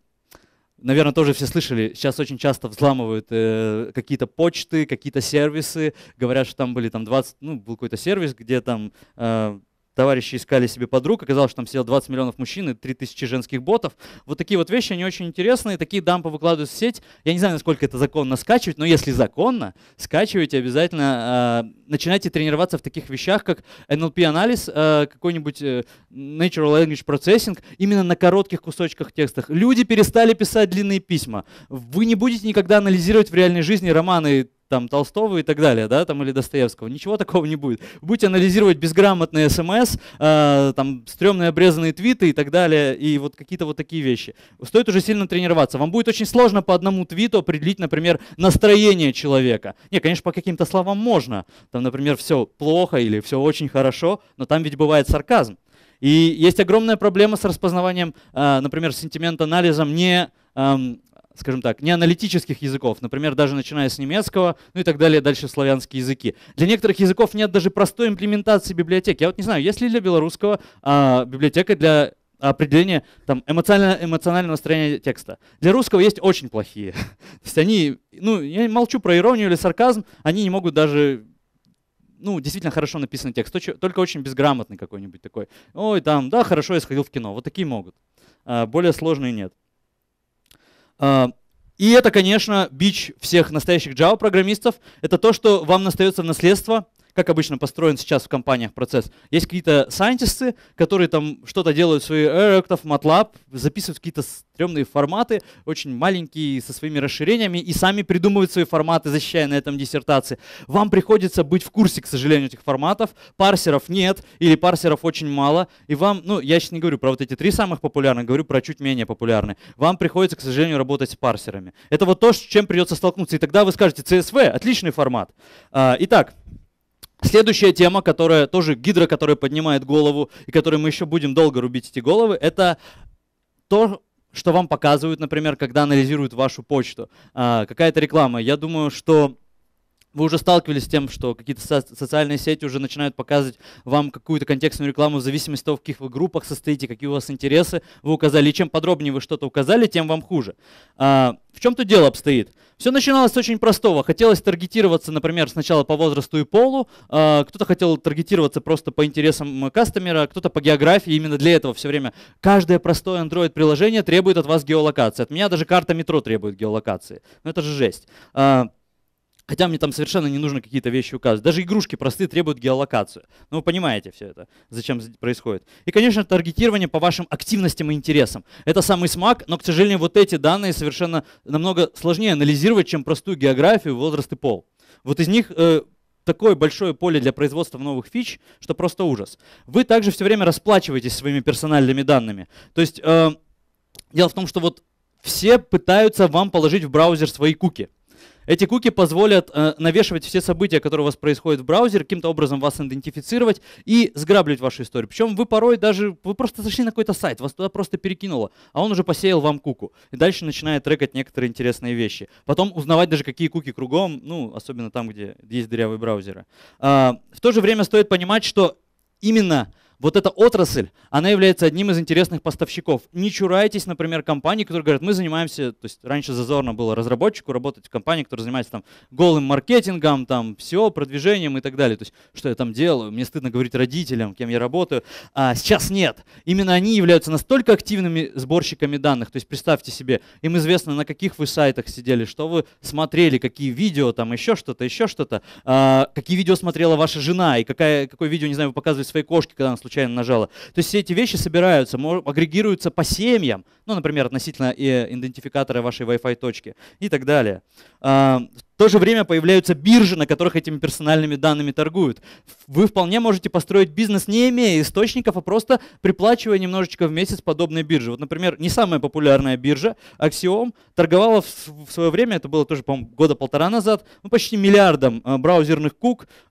наверное, тоже все слышали, сейчас очень часто взламывают э, какие-то почты, какие-то сервисы, говорят, что там были там 20, ну, был какой-то сервис, где там э, товарищи искали себе подруг, оказалось, что там сидело 20 миллионов мужчин и 3000 женских ботов. Вот такие вот вещи, они очень интересные, такие дампы выкладывают в сеть. Я не знаю, насколько это законно скачивать, но если законно, скачивайте обязательно, э, начинайте тренироваться в таких вещах, как NLP-анализ, э, а, какой-нибудь э, Natural Language Processing, именно на коротких кусочках текстах. Люди перестали писать длинные письма. Вы не будете никогда анализировать в реальной жизни романы там, Толстого и так далее, да, там, или Достоевского. Ничего такого не будет. Будете анализировать безграмотные смс, э, там, стрёмные обрезанные твиты и так далее, и вот какие-то вот такие вещи. Стоит уже сильно тренироваться. Вам будет очень сложно по одному твиту определить, например, настроение человека. Не, конечно, по каким-то словам можно. Там, например, все плохо или все очень хорошо, но там ведь бывает сарказм. И есть огромная проблема с распознаванием, э, например, сентимент-анализом не эм, скажем так, не аналитических языков, например, даже начиная с немецкого, ну и так далее, дальше славянские языки. Для некоторых языков нет даже простой имплементации библиотеки. Я вот не знаю, есть ли для белорусского а, библиотека для определения там, эмоционально, эмоционального настроения текста. Для русского есть очень плохие. [LAUGHS] То есть они, ну, я молчу про иронию или сарказм, они не могут даже ну, действительно хорошо написанный текст, только очень безграмотный какой-нибудь такой. Ой, там, да, хорошо, я сходил в кино. Вот такие могут. А более сложные нет. А, и это, конечно, бич всех настоящих Java-программистов. Это то, что вам остается в наследство как обычно построен сейчас в компаниях процесс. Есть какие-то сайентисты, которые там что-то делают в свои Эректов, MATLAB, записывают какие-то стрёмные форматы, очень маленькие, со своими расширениями, и сами придумывают свои форматы, защищая на этом диссертации. Вам приходится быть в курсе, к сожалению, этих форматов. Парсеров нет, или парсеров очень мало. И вам, ну, я сейчас не говорю про вот эти три самых популярных, говорю про чуть менее популярные. Вам приходится, к сожалению, работать с парсерами. Это вот то, с чем придется столкнуться. И тогда вы скажете, CSV — отличный формат. А, итак, Следующая тема, которая тоже гидра, которая поднимает голову, и которой мы еще будем долго рубить эти головы, это то, что вам показывают, например, когда анализируют вашу почту. А, какая-то реклама. Я думаю, что вы уже сталкивались с тем, что какие-то социальные сети уже начинают показывать вам какую-то контекстную рекламу в зависимости от того, в каких вы группах состоите, какие у вас интересы вы указали. И чем подробнее вы что-то указали, тем вам хуже. А, в чем тут дело обстоит? Все начиналось с очень простого. Хотелось таргетироваться, например, сначала по возрасту и полу. А, кто-то хотел таргетироваться просто по интересам э, кастомера, кто-то по географии. Именно для этого все время каждое простое Android-приложение требует от вас геолокации. От меня даже карта метро требует геолокации. Но ну, это же жесть. А, Хотя мне там совершенно не нужно какие-то вещи указывать. Даже игрушки простые требуют геолокацию. Ну, вы понимаете все это, зачем происходит. И, конечно, таргетирование по вашим активностям и интересам. Это самый смак, но, к сожалению, вот эти данные совершенно намного сложнее анализировать, чем простую географию, возраст и пол. Вот из них э, такое большое поле для производства новых фич, что просто ужас. Вы также все время расплачиваетесь своими персональными данными. То есть э, дело в том, что вот все пытаются вам положить в браузер свои куки. Эти куки позволят э, навешивать все события, которые у вас происходят в браузере, каким-то образом вас идентифицировать и сграблить вашу историю. Причем вы порой даже, вы просто зашли на какой-то сайт, вас туда просто перекинуло, а он уже посеял вам куку. И дальше начинает трекать некоторые интересные вещи. Потом узнавать даже, какие куки кругом, ну, особенно там, где есть дырявые браузеры. Э, в то же время стоит понимать, что именно вот эта отрасль, она является одним из интересных поставщиков. Не чурайтесь, например, компании, которые говорят, мы занимаемся, то есть раньше зазорно было разработчику работать в компании, которая занимается там голым маркетингом, там все, продвижением и так далее. То есть, что я там делаю, мне стыдно говорить родителям, кем я работаю. А сейчас нет. Именно они являются настолько активными сборщиками данных. То есть, представьте себе, им известно, на каких вы сайтах сидели, что вы смотрели, какие видео, там еще что-то, еще что-то, а, какие видео смотрела ваша жена и какая, какое видео, не знаю, вы показывали своей кошке, когда она случайно нажала. То есть все эти вещи собираются, агрегируются по семьям, ну, например, относительно э, идентификатора вашей Wi-Fi точки и так далее. А, то же время появляются биржи, на которых этими персональными данными торгуют. Вы вполне можете построить бизнес, не имея источников, а просто приплачивая немножечко в месяц подобной бирже. Вот, например, не самая популярная биржа, Axiom, торговала в свое время, это было тоже, по-моему, года полтора назад, ну, почти миллиардом э, браузерных кук, 200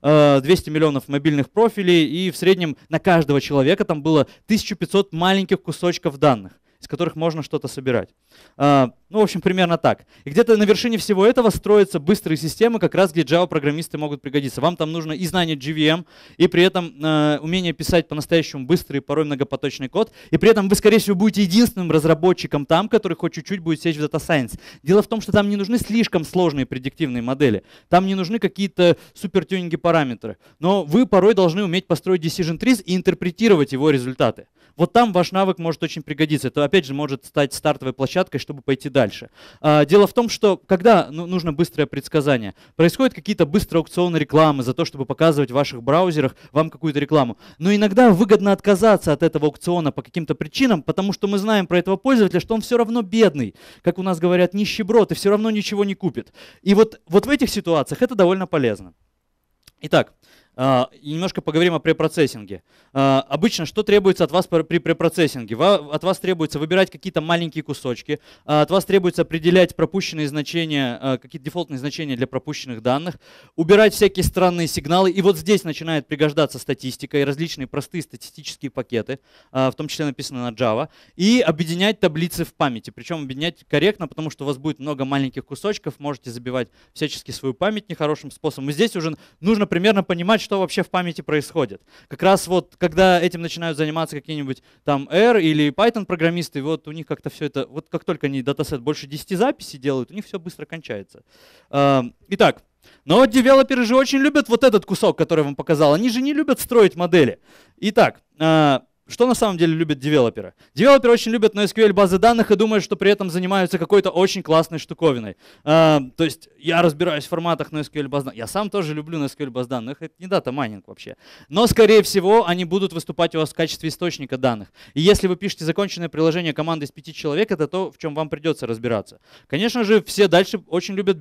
э, миллионов мобильных профилей, и в среднем на каждого человека там было 1500 маленьких кусочков данных из которых можно что-то собирать. А, ну, в общем, примерно так. И где-то на вершине всего этого строятся быстрые системы, как раз где Java-программисты могут пригодиться. Вам там нужно и знание GVM, и при этом э, умение писать по-настоящему быстрый, порой многопоточный код. И при этом вы, скорее всего, будете единственным разработчиком там, который хоть чуть-чуть будет сечь в Data Science. Дело в том, что там не нужны слишком сложные предиктивные модели. Там не нужны какие-то супертюнинги параметры. Но вы порой должны уметь построить decision trees и интерпретировать его результаты. Вот там ваш навык может очень пригодиться. Это опять же, может стать стартовой площадкой, чтобы пойти дальше. А, дело в том, что когда ну, нужно быстрое предсказание, происходят какие-то быстрые аукционы рекламы за то, чтобы показывать в ваших браузерах вам какую-то рекламу. Но иногда выгодно отказаться от этого аукциона по каким-то причинам, потому что мы знаем про этого пользователя, что он все равно бедный, как у нас говорят, нищеброд, и все равно ничего не купит. И вот, вот в этих ситуациях это довольно полезно. Итак, а, и немножко поговорим о препроцессинге. А, обычно что требуется от вас при препроцессинге? От вас требуется выбирать какие-то маленькие кусочки, а от вас требуется определять пропущенные значения, какие-то дефолтные значения для пропущенных данных, убирать всякие странные сигналы. И вот здесь начинает пригождаться статистика и различные простые статистические пакеты, в том числе написанные на Java, и объединять таблицы в памяти. Причем объединять корректно, потому что у вас будет много маленьких кусочков, можете забивать всячески свою память нехорошим способом. И здесь уже нужно примерно понимать, что вообще в памяти происходит. Как раз вот, когда этим начинают заниматься какие-нибудь там R или Python программисты, вот у них как-то все это, вот как только они датасет больше 10 записей делают, у них все быстро кончается. Эм, итак, но девелоперы же очень любят вот этот кусок, который я вам показал. Они же не любят строить модели. Итак, э, что на самом деле любят девелоперы? Девелоперы очень любят NoSQL базы данных и думают, что при этом занимаются какой-то очень классной штуковиной. Э, то есть я разбираюсь в форматах NoSQL баз данных. Я сам тоже люблю NoSQL баз данных, это не дата майнинг вообще. Но, скорее всего, они будут выступать у вас в качестве источника данных. И если вы пишете законченное приложение команды из пяти человек, это то, в чем вам придется разбираться. Конечно же, все дальше очень любят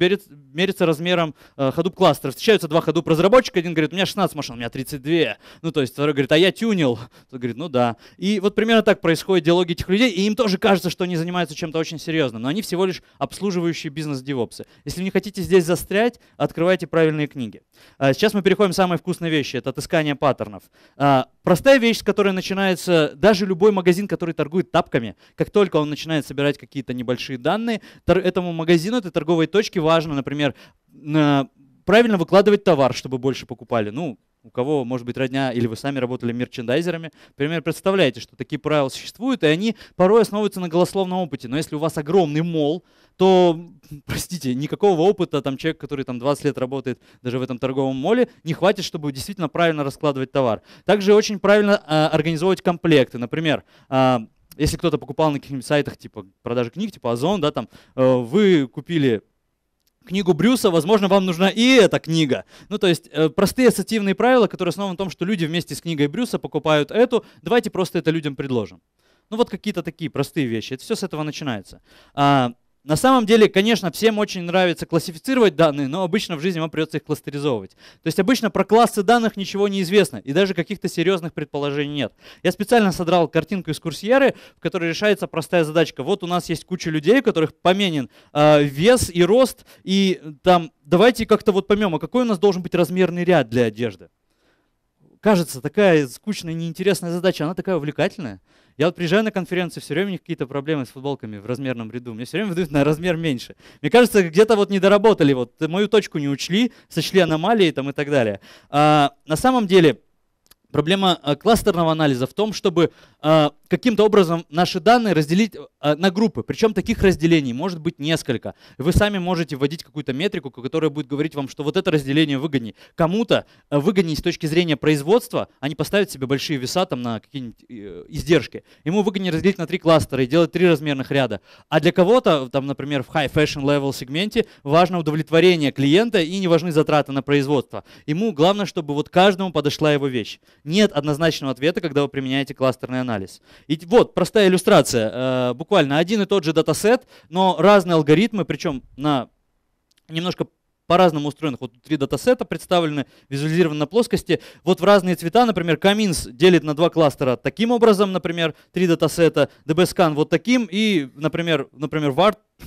мериться размером э, Hadoop кластера. Встречаются два Hadoop разработчика, один говорит, у меня 16 машин, у меня 32. Ну, то есть второй говорит, а я тюнил. Тот говорит, ну туда. И вот примерно так происходит диалоги этих людей, и им тоже кажется, что они занимаются чем-то очень серьезным, но они всего лишь обслуживающие бизнес-девопсы. Если вы не хотите здесь застрять, открывайте правильные книги. А, сейчас мы переходим к самой вкусной вещи, это отыскание паттернов. А, простая вещь, с которой начинается даже любой магазин, который торгует тапками, как только он начинает собирать какие-то небольшие данные, этому магазину, этой торговой точке важно, например, правильно выкладывать товар, чтобы больше покупали. Ну, у кого, может быть, родня или вы сами работали мерчендайзерами, например, представляете, что такие правила существуют, и они порой основываются на голословном опыте. Но если у вас огромный мол, то, простите, никакого опыта там человек, который там 20 лет работает даже в этом торговом моле, не хватит, чтобы действительно правильно раскладывать товар. Также очень правильно э, организовывать комплекты. Например, э, если кто-то покупал на каких-нибудь сайтах типа продажи книг, типа Озон, да, там, э, вы купили книгу Брюса, возможно, вам нужна и эта книга. Ну, то есть э, простые ассоциативные правила, которые основаны на том, что люди вместе с книгой Брюса покупают эту, давайте просто это людям предложим. Ну, вот какие-то такие простые вещи. Это все с этого начинается. А, на самом деле, конечно, всем очень нравится классифицировать данные, но обычно в жизни вам придется их кластеризовывать. То есть обычно про классы данных ничего не известно, и даже каких-то серьезных предположений нет. Я специально содрал картинку из курсьеры, в которой решается простая задачка. Вот у нас есть куча людей, у которых поменен э, вес и рост, и там давайте как-то вот поймем, а какой у нас должен быть размерный ряд для одежды. Кажется, такая скучная, неинтересная задача, она такая увлекательная. Я вот приезжаю на конференцию, все время у них какие-то проблемы с футболками в размерном ряду. Мне все время выдают на размер меньше. Мне кажется, где-то вот не доработали, вот мою точку не учли, сочли аномалии там и так далее. А, на самом деле, Проблема э, кластерного анализа в том, чтобы э, каким-то образом наши данные разделить э, на группы. Причем таких разделений может быть несколько. Вы сами можете вводить какую-то метрику, которая будет говорить вам, что вот это разделение выгоднее. Кому-то выгоднее с точки зрения производства, они поставят себе большие веса там на какие-нибудь издержки. Ему выгоднее разделить на три кластера и делать три размерных ряда. А для кого-то, там, например, в high fashion level сегменте важно удовлетворение клиента и не важны затраты на производство. Ему главное, чтобы вот каждому подошла его вещь нет однозначного ответа, когда вы применяете кластерный анализ. И вот простая иллюстрация. Э, буквально один и тот же датасет, но разные алгоритмы, причем на немножко по-разному устроенных. Вот три датасета представлены, визуализированы на плоскости. Вот в разные цвета, например, Каминс делит на два кластера таким образом, например, три датасета, DBScan вот таким, и, например, например VART [LAUGHS]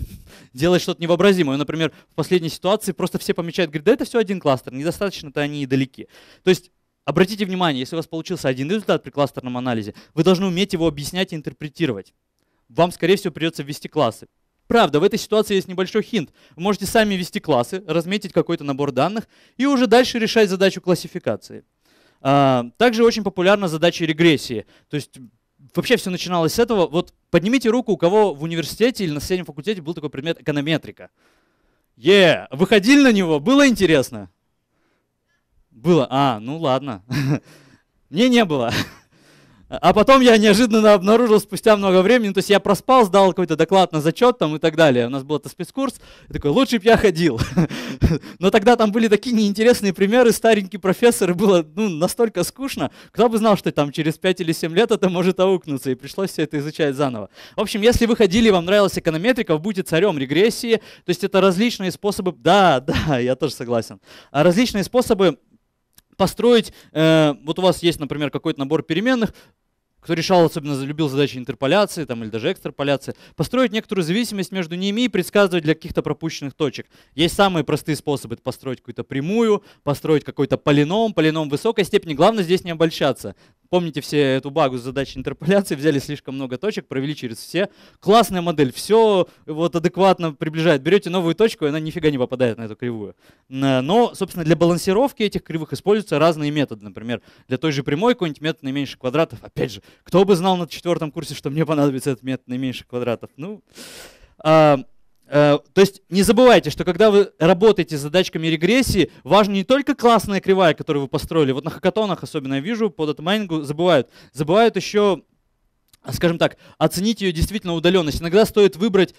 делает что-то невообразимое. Например, в последней ситуации просто все помечают, говорят, да это все один кластер, недостаточно-то они и далеки. То есть Обратите внимание, если у вас получился один результат при кластерном анализе, вы должны уметь его объяснять и интерпретировать. Вам, скорее всего, придется ввести классы. Правда, в этой ситуации есть небольшой хинт. Вы можете сами ввести классы, разметить какой-то набор данных и уже дальше решать задачу классификации. А, также очень популярна задача регрессии. То есть вообще все начиналось с этого. Вот поднимите руку, у кого в университете или на соседнем факультете был такой предмет эконометрика. Е, yeah! выходили на него, было интересно. Было. А, ну ладно. [LAUGHS] Мне не было. А потом я неожиданно обнаружил спустя много времени, ну, то есть я проспал, сдал какой-то доклад на зачет там и так далее. У нас был это спецкурс. Я такой, лучше бы я ходил. [LAUGHS] Но тогда там были такие неинтересные примеры, старенький профессор, и было ну, настолько скучно. Кто бы знал, что там через 5 или 7 лет это может аукнуться, и пришлось все это изучать заново. В общем, если вы ходили, вам нравилась эконометрика, будьте царем регрессии. То есть это различные способы... Да, [LAUGHS] да, я тоже согласен. А различные способы построить, э, вот у вас есть, например, какой-то набор переменных, кто решал, особенно любил задачи интерполяции там, или даже экстраполяции, построить некоторую зависимость между ними и предсказывать для каких-то пропущенных точек. Есть самые простые способы это построить какую-то прямую, построить какой-то полином, полином высокой степени. Главное здесь не обольщаться. Помните все эту багу с задачей интерполяции, взяли слишком много точек, провели через все. Классная модель, все вот адекватно приближает. Берете новую точку, и она нифига не попадает на эту кривую. Но, собственно, для балансировки этих кривых используются разные методы. Например, для той же прямой какой-нибудь метод наименьших квадратов. Опять же, кто бы знал на четвертом курсе, что мне понадобится этот метод наименьших квадратов? Ну, а, а, то есть не забывайте, что когда вы работаете с задачками регрессии, важна не только классная кривая, которую вы построили. Вот на хакатонах особенно я вижу, по датамайнингу забывают. Забывают еще, скажем так, оценить ее действительно удаленность. Иногда стоит выбрать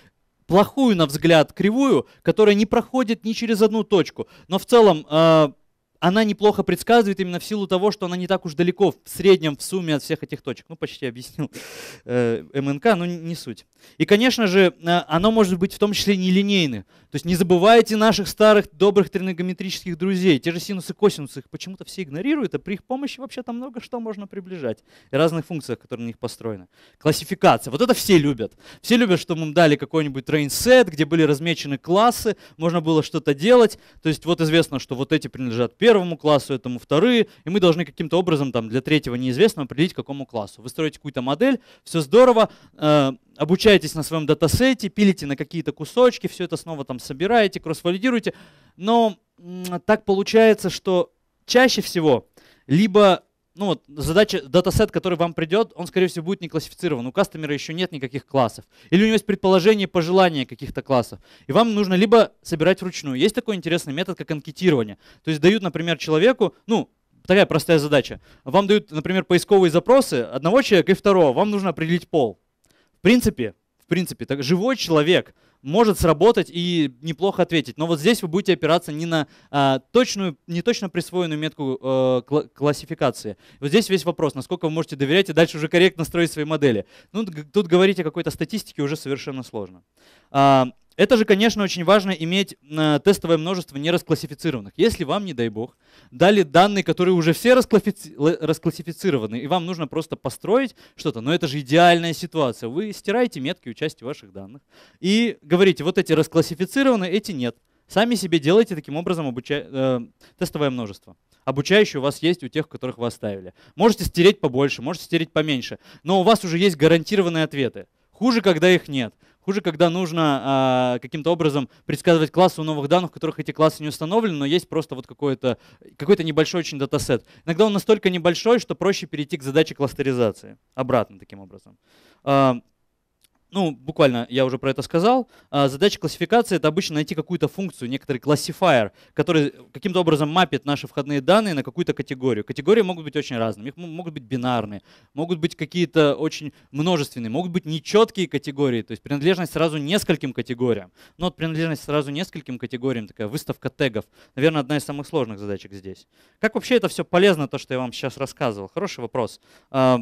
плохую, на взгляд, кривую, которая не проходит ни через одну точку. Но в целом а, она неплохо предсказывает именно в силу того, что она не так уж далеко в среднем в сумме от всех этих точек. Ну, почти объяснил [LAUGHS] э, МНК, но не суть. И, конечно же, э, оно может быть в том числе нелинейны. То есть не забывайте наших старых добрых триногометрических друзей. Те же синусы и косинусы их почему-то все игнорируют, а при их помощи вообще там много что можно приближать. И разных функциях, которые на них построены. Классификация. Вот это все любят. Все любят, чтобы им дали какой-нибудь трейн сет, где были размечены классы, можно было что-то делать. То есть вот известно, что вот эти принадлежат первым, первому классу, этому вторые, и мы должны каким-то образом там для третьего неизвестного определить, какому классу. Вы строите какую-то модель, все здорово, э, обучаетесь на своем датасете, пилите на какие-то кусочки, все это снова там собираете, кроссвалидируете валидируете но так получается, что чаще всего либо ну вот задача, датасет, который вам придет, он, скорее всего, будет не классифицирован. У кастомера еще нет никаких классов. Или у него есть предположение, пожелание каких-то классов. И вам нужно либо собирать вручную. Есть такой интересный метод, как анкетирование. То есть дают, например, человеку, ну, такая простая задача. Вам дают, например, поисковые запросы одного человека и второго. Вам нужно определить пол. В принципе, в принципе, так, живой человек – может сработать и неплохо ответить. Но вот здесь вы будете опираться не на а, точную, не точно присвоенную метку а, классификации. Вот здесь весь вопрос, насколько вы можете доверять и дальше уже корректно строить свои модели. Ну, тут говорить о какой-то статистике уже совершенно сложно. А, это же, конечно, очень важно иметь э, тестовое множество нерасклассифицированных. Если вам, не дай бог, дали данные, которые уже все расклассифицированы, и вам нужно просто построить что-то, но это же идеальная ситуация. Вы стираете метки у ваших данных и говорите, вот эти расклассифицированы, эти нет. Сами себе делайте таким образом обуча... э, тестовое множество обучающие у вас есть у тех, которых вы оставили. Можете стереть побольше, можете стереть поменьше, но у вас уже есть гарантированные ответы. Хуже, когда их нет. Хуже, когда нужно э, каким-то образом предсказывать классы у новых данных, в которых эти классы не установлены, но есть просто вот какой-то какой небольшой очень датасет. Иногда он настолько небольшой, что проще перейти к задаче кластеризации обратно таким образом. А, ну, буквально я уже про это сказал, а, задача классификации — это обычно найти какую-то функцию, некоторый классифайер, который каким-то образом мапит наши входные данные на какую-то категорию. Категории могут быть очень разными, их могут быть бинарные, могут быть какие-то очень множественные, могут быть нечеткие категории, то есть принадлежность сразу нескольким категориям. Но ну, вот принадлежность сразу нескольким категориям, такая выставка тегов, наверное, одна из самых сложных задачек здесь. Как вообще это все полезно, то, что я вам сейчас рассказывал? Хороший вопрос. А,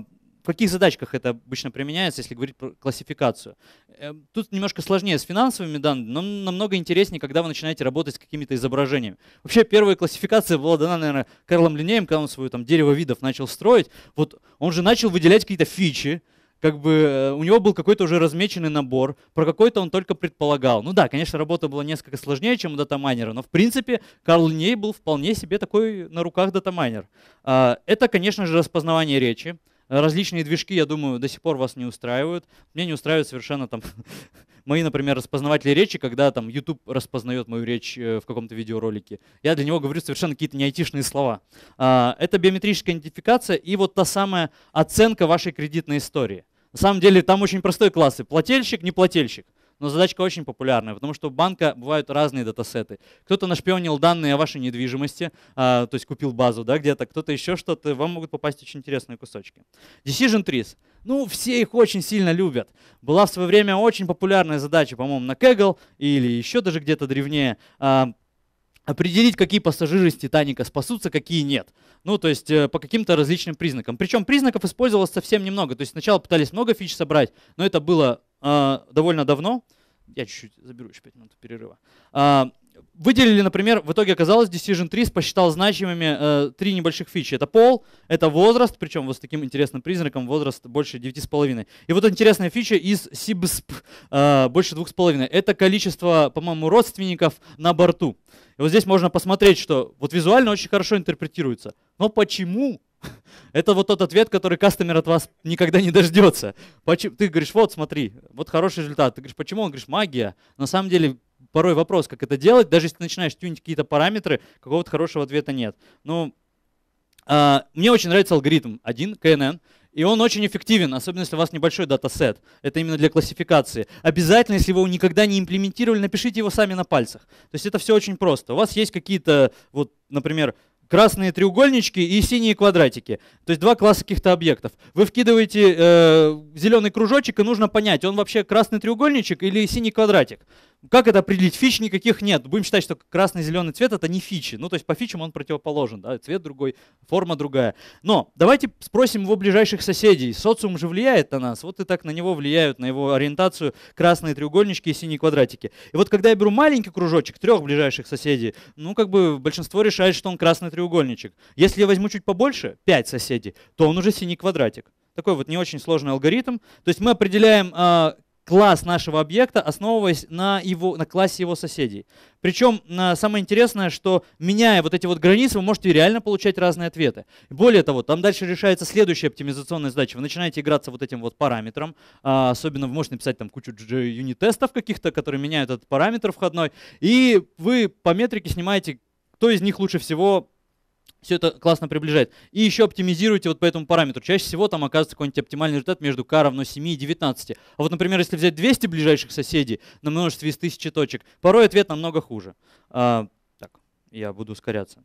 каких задачках это обычно применяется, если говорить про классификацию? Э, тут немножко сложнее с финансовыми данными, но намного интереснее, когда вы начинаете работать с какими-то изображениями. Вообще первая классификация была дана, наверное, Карлом Линеем, когда он свое там дерево видов начал строить. Вот он же начал выделять какие-то фичи, как бы э, у него был какой-то уже размеченный набор, про какой-то он только предполагал. Ну да, конечно, работа была несколько сложнее, чем у датамайнера, но в принципе Карл Линей был вполне себе такой на руках датамайнер. А, это, конечно же, распознавание речи различные движки, я думаю, до сих пор вас не устраивают. Мне не устраивают совершенно там [LAUGHS] мои, например, распознаватели речи, когда там YouTube распознает мою речь э, в каком-то видеоролике. Я для него говорю совершенно какие-то не айтишные слова. А, это биометрическая идентификация и вот та самая оценка вашей кредитной истории. На самом деле там очень простой класс. Плательщик, не плательщик. Но задачка очень популярная, потому что у банка бывают разные датасеты. Кто-то нашпионил данные о вашей недвижимости, а, то есть купил базу да, где-то, кто-то еще что-то, вам могут попасть очень интересные кусочки. Decision trees. Ну, все их очень сильно любят. Была в свое время очень популярная задача, по-моему, на Kaggle или еще даже где-то древнее. А, определить, какие пассажиры из Титаника спасутся, какие нет. Ну, то есть э, по каким-то различным признакам. Причем признаков использовалось совсем немного. То есть сначала пытались много фич собрать, но это было а, довольно давно, я чуть-чуть заберу еще 5 минут перерыва, а, выделили, например, в итоге оказалось, Decision 3 посчитал значимыми э, три небольших фичи. Это пол, это возраст, причем вот с таким интересным признаком, возраст больше 9,5. И вот интересная фича из SIBSP, э, больше 2,5. Это количество, по-моему, родственников на борту. И вот здесь можно посмотреть, что вот визуально очень хорошо интерпретируется. Но почему [LAUGHS] Это вот тот ответ, который кастомер от вас никогда не дождется. Ты говоришь, вот смотри, вот хороший результат. Ты говоришь, почему? Он говорит, магия. На самом деле, порой вопрос, как это делать, даже если ты начинаешь тюнить какие-то параметры, какого-то хорошего ответа нет. Ну, а, мне очень нравится алгоритм один, КНН, и он очень эффективен, особенно если у вас небольшой датасет. Это именно для классификации. Обязательно, если вы его никогда не имплементировали, напишите его сами на пальцах. То есть это все очень просто. У вас есть какие-то, вот, например, красные треугольнички и синие квадратики. То есть два класса каких-то объектов. Вы вкидываете э, зеленый кружочек, и нужно понять, он вообще красный треугольничек или синий квадратик. Как это определить? Фич никаких нет. Будем считать, что красный зеленый цвет это не фичи. Ну, то есть по фичам он противоположен. Да? Цвет другой, форма другая. Но давайте спросим его ближайших соседей. Социум же влияет на нас. Вот и так на него влияют, на его ориентацию красные треугольнички и синие квадратики. И вот когда я беру маленький кружочек трех ближайших соседей, ну, как бы большинство решает, что он красный треугольничек. Если я возьму чуть побольше, пять соседей, то он уже синий квадратик такой вот не очень сложный алгоритм. То есть мы определяем, а, класс нашего объекта, основываясь на, его, на классе его соседей. Причем а, самое интересное, что меняя вот эти вот границы, вы можете реально получать разные ответы. Более того, там дальше решается следующая оптимизационная задача. Вы начинаете играться вот этим вот параметром, а, особенно вы можете написать там кучу юнит-тестов каких-то, которые меняют этот параметр входной, и вы по метрике снимаете, кто из них лучше всего все это классно приближает. И еще оптимизируйте вот по этому параметру. Чаще всего там оказывается какой-нибудь оптимальный результат между k равно 7 и 19. А вот, например, если взять 200 ближайших соседей на множестве из тысячи точек, порой ответ намного хуже. А, так, я буду ускоряться.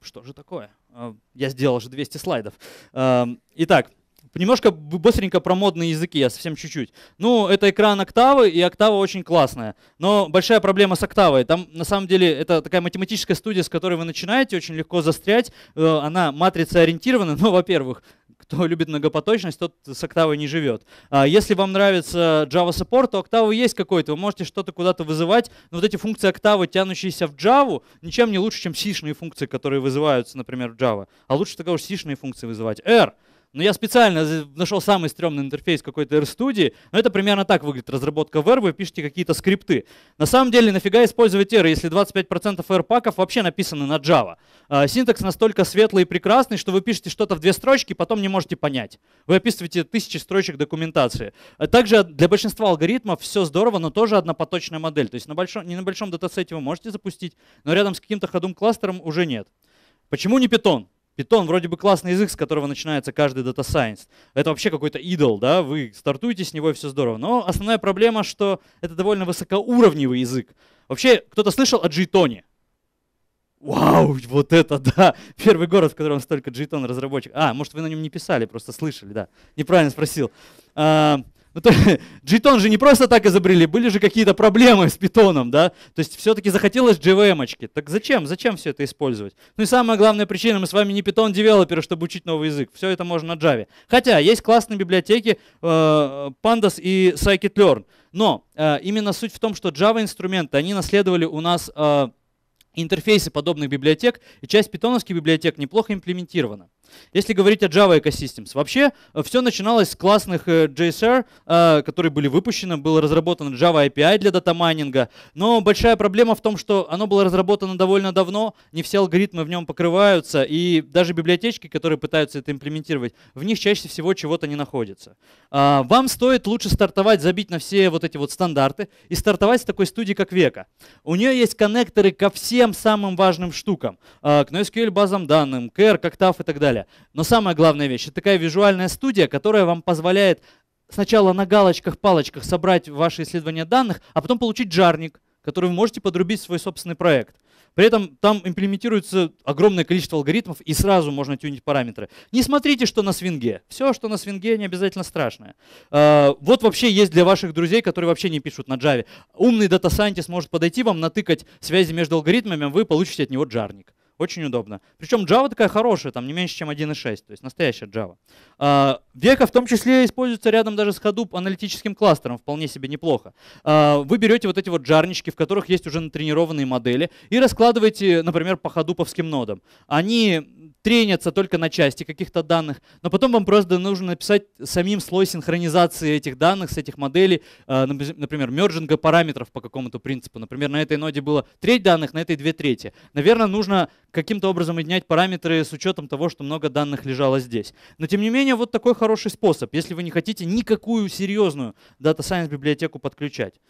Что же такое? А, я сделал же 200 слайдов. А, итак, Немножко быстренько про модные языки, я совсем чуть-чуть. Ну, это экран октавы, и октава очень классная. Но большая проблема с октавой. Там, на самом деле, это такая математическая студия, с которой вы начинаете, очень легко застрять. Э, она матрица ориентирована, [LAUGHS] но, во-первых, кто любит многопоточность, тот с октавой не живет. А если вам нравится Java Support, то октавы есть какой-то, вы можете что-то куда-то вызывать, но вот эти функции октавы, тянущиеся в Java, ничем не лучше, чем сишные функции, которые вызываются, например, в Java. А лучше тогда уж сишные функции вызывать. R но ну, я специально нашел самый стрёмный интерфейс какой-то студии. но это примерно так выглядит разработка в R, вы пишете какие-то скрипты. На самом деле нафига использовать R, если 25% R-паков вообще написаны на Java? А, синтакс настолько светлый и прекрасный, что вы пишете что-то в две строчки, потом не можете понять. Вы описываете тысячи строчек документации. А также для большинства алгоритмов все здорово, но тоже однопоточная модель. То есть на большом, не на большом датасете вы можете запустить, но рядом с каким-то ходом кластером уже нет. Почему не Python? Питон вроде бы классный язык, с которого начинается каждый Data Science. Это вообще какой-то идол, да, вы стартуете с него и все здорово. Но основная проблема, что это довольно высокоуровневый язык. Вообще, кто-то слышал о джейтоне? Вау, вот это [LAUGHS] да! Первый город, в котором столько джейтон разработчиков. А, может, вы на нем не писали, просто слышали, да. Неправильно спросил. А, ну, то, Gton [LAUGHS] же не просто так изобрели, были же какие-то проблемы с питоном, да? То есть все-таки захотелось JVM. -очки. Так зачем? Зачем все это использовать? Ну и самая главная причина, мы с вами не питон девелоперы, чтобы учить новый язык. Все это можно на Java. Хотя есть классные библиотеки э, Pandas и Scikit-Learn. Но э, именно суть в том, что Java инструменты, они наследовали у нас э, интерфейсы подобных библиотек, и часть питоновских библиотек неплохо имплементирована. Если говорить о Java Ecosystems, вообще э, все начиналось с классных э, JSR, э, которые были выпущены, был разработан Java API для дата майнинга. но большая проблема в том, что оно было разработано довольно давно, не все алгоритмы в нем покрываются, и даже библиотечки, которые пытаются это имплементировать, в них чаще всего чего-то не находится. А, вам стоит лучше стартовать, забить на все вот эти вот стандарты и стартовать с такой студии, как Века. У нее есть коннекторы ко всем самым важным штукам, а, к NoSQL базам данных, к R, к Octave и так далее. Но самая главная вещь, это такая визуальная студия, которая вам позволяет сначала на галочках-палочках собрать ваши исследования данных, а потом получить джарник, который вы можете подрубить в свой собственный проект. При этом там имплементируется огромное количество алгоритмов, и сразу можно тюнить параметры. Не смотрите, что на свинге. Все, что на свинге, не обязательно страшное. А, вот вообще есть для ваших друзей, которые вообще не пишут на Java. Умный дата-сайентист может подойти вам, натыкать связи между алгоритмами, а вы получите от него джарник. Очень удобно. Причем Java такая хорошая, там не меньше, чем 1.6, то есть настоящая Java. А, века в том числе используется рядом даже с Hadoop аналитическим кластером, вполне себе неплохо. А, вы берете вот эти вот жарнички, в которых есть уже натренированные модели, и раскладываете, например, по ходуповским нодам. Они тренятся только на части каких-то данных, но потом вам просто нужно написать самим слой синхронизации этих данных с этих моделей, а, например, мерджинга параметров по какому-то принципу. Например, на этой ноде было треть данных, на этой две трети. Наверное, нужно каким-то образом изменять параметры с учетом того, что много данных лежало здесь. Но тем не менее, вот такой хороший способ, если вы не хотите никакую серьезную Data Science библиотеку подключать.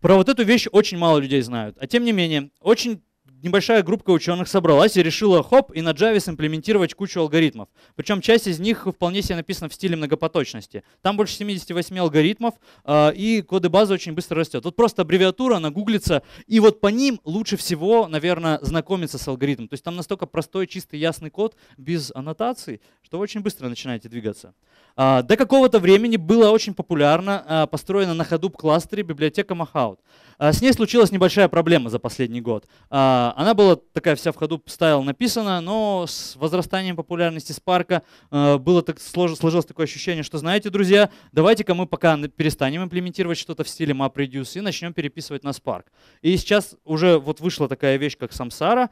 Про вот эту вещь очень мало людей знают. А тем не менее, очень небольшая группа ученых собралась и решила, хоп, и на Java имплементировать кучу алгоритмов. Причем часть из них вполне себе написана в стиле многопоточности. Там больше 78 алгоритмов, э, и коды базы очень быстро растет. Вот просто аббревиатура, она гуглится, и вот по ним лучше всего, наверное, знакомиться с алгоритмом. То есть там настолько простой, чистый, ясный код, без аннотаций, что вы очень быстро начинаете двигаться. Э, до какого-то времени было очень популярно э, а, построена на ходу кластере библиотека Mahout. А, с ней случилась небольшая проблема за последний год. А, она была такая вся в ходу стайл написана, но с возрастанием популярности Спарка а, было так сложилось такое ощущение, что, знаете, друзья, давайте-ка мы пока перестанем имплементировать что-то в стиле MapReduce и начнем переписывать на Spark. И сейчас уже вот вышла такая вещь, как Samsara,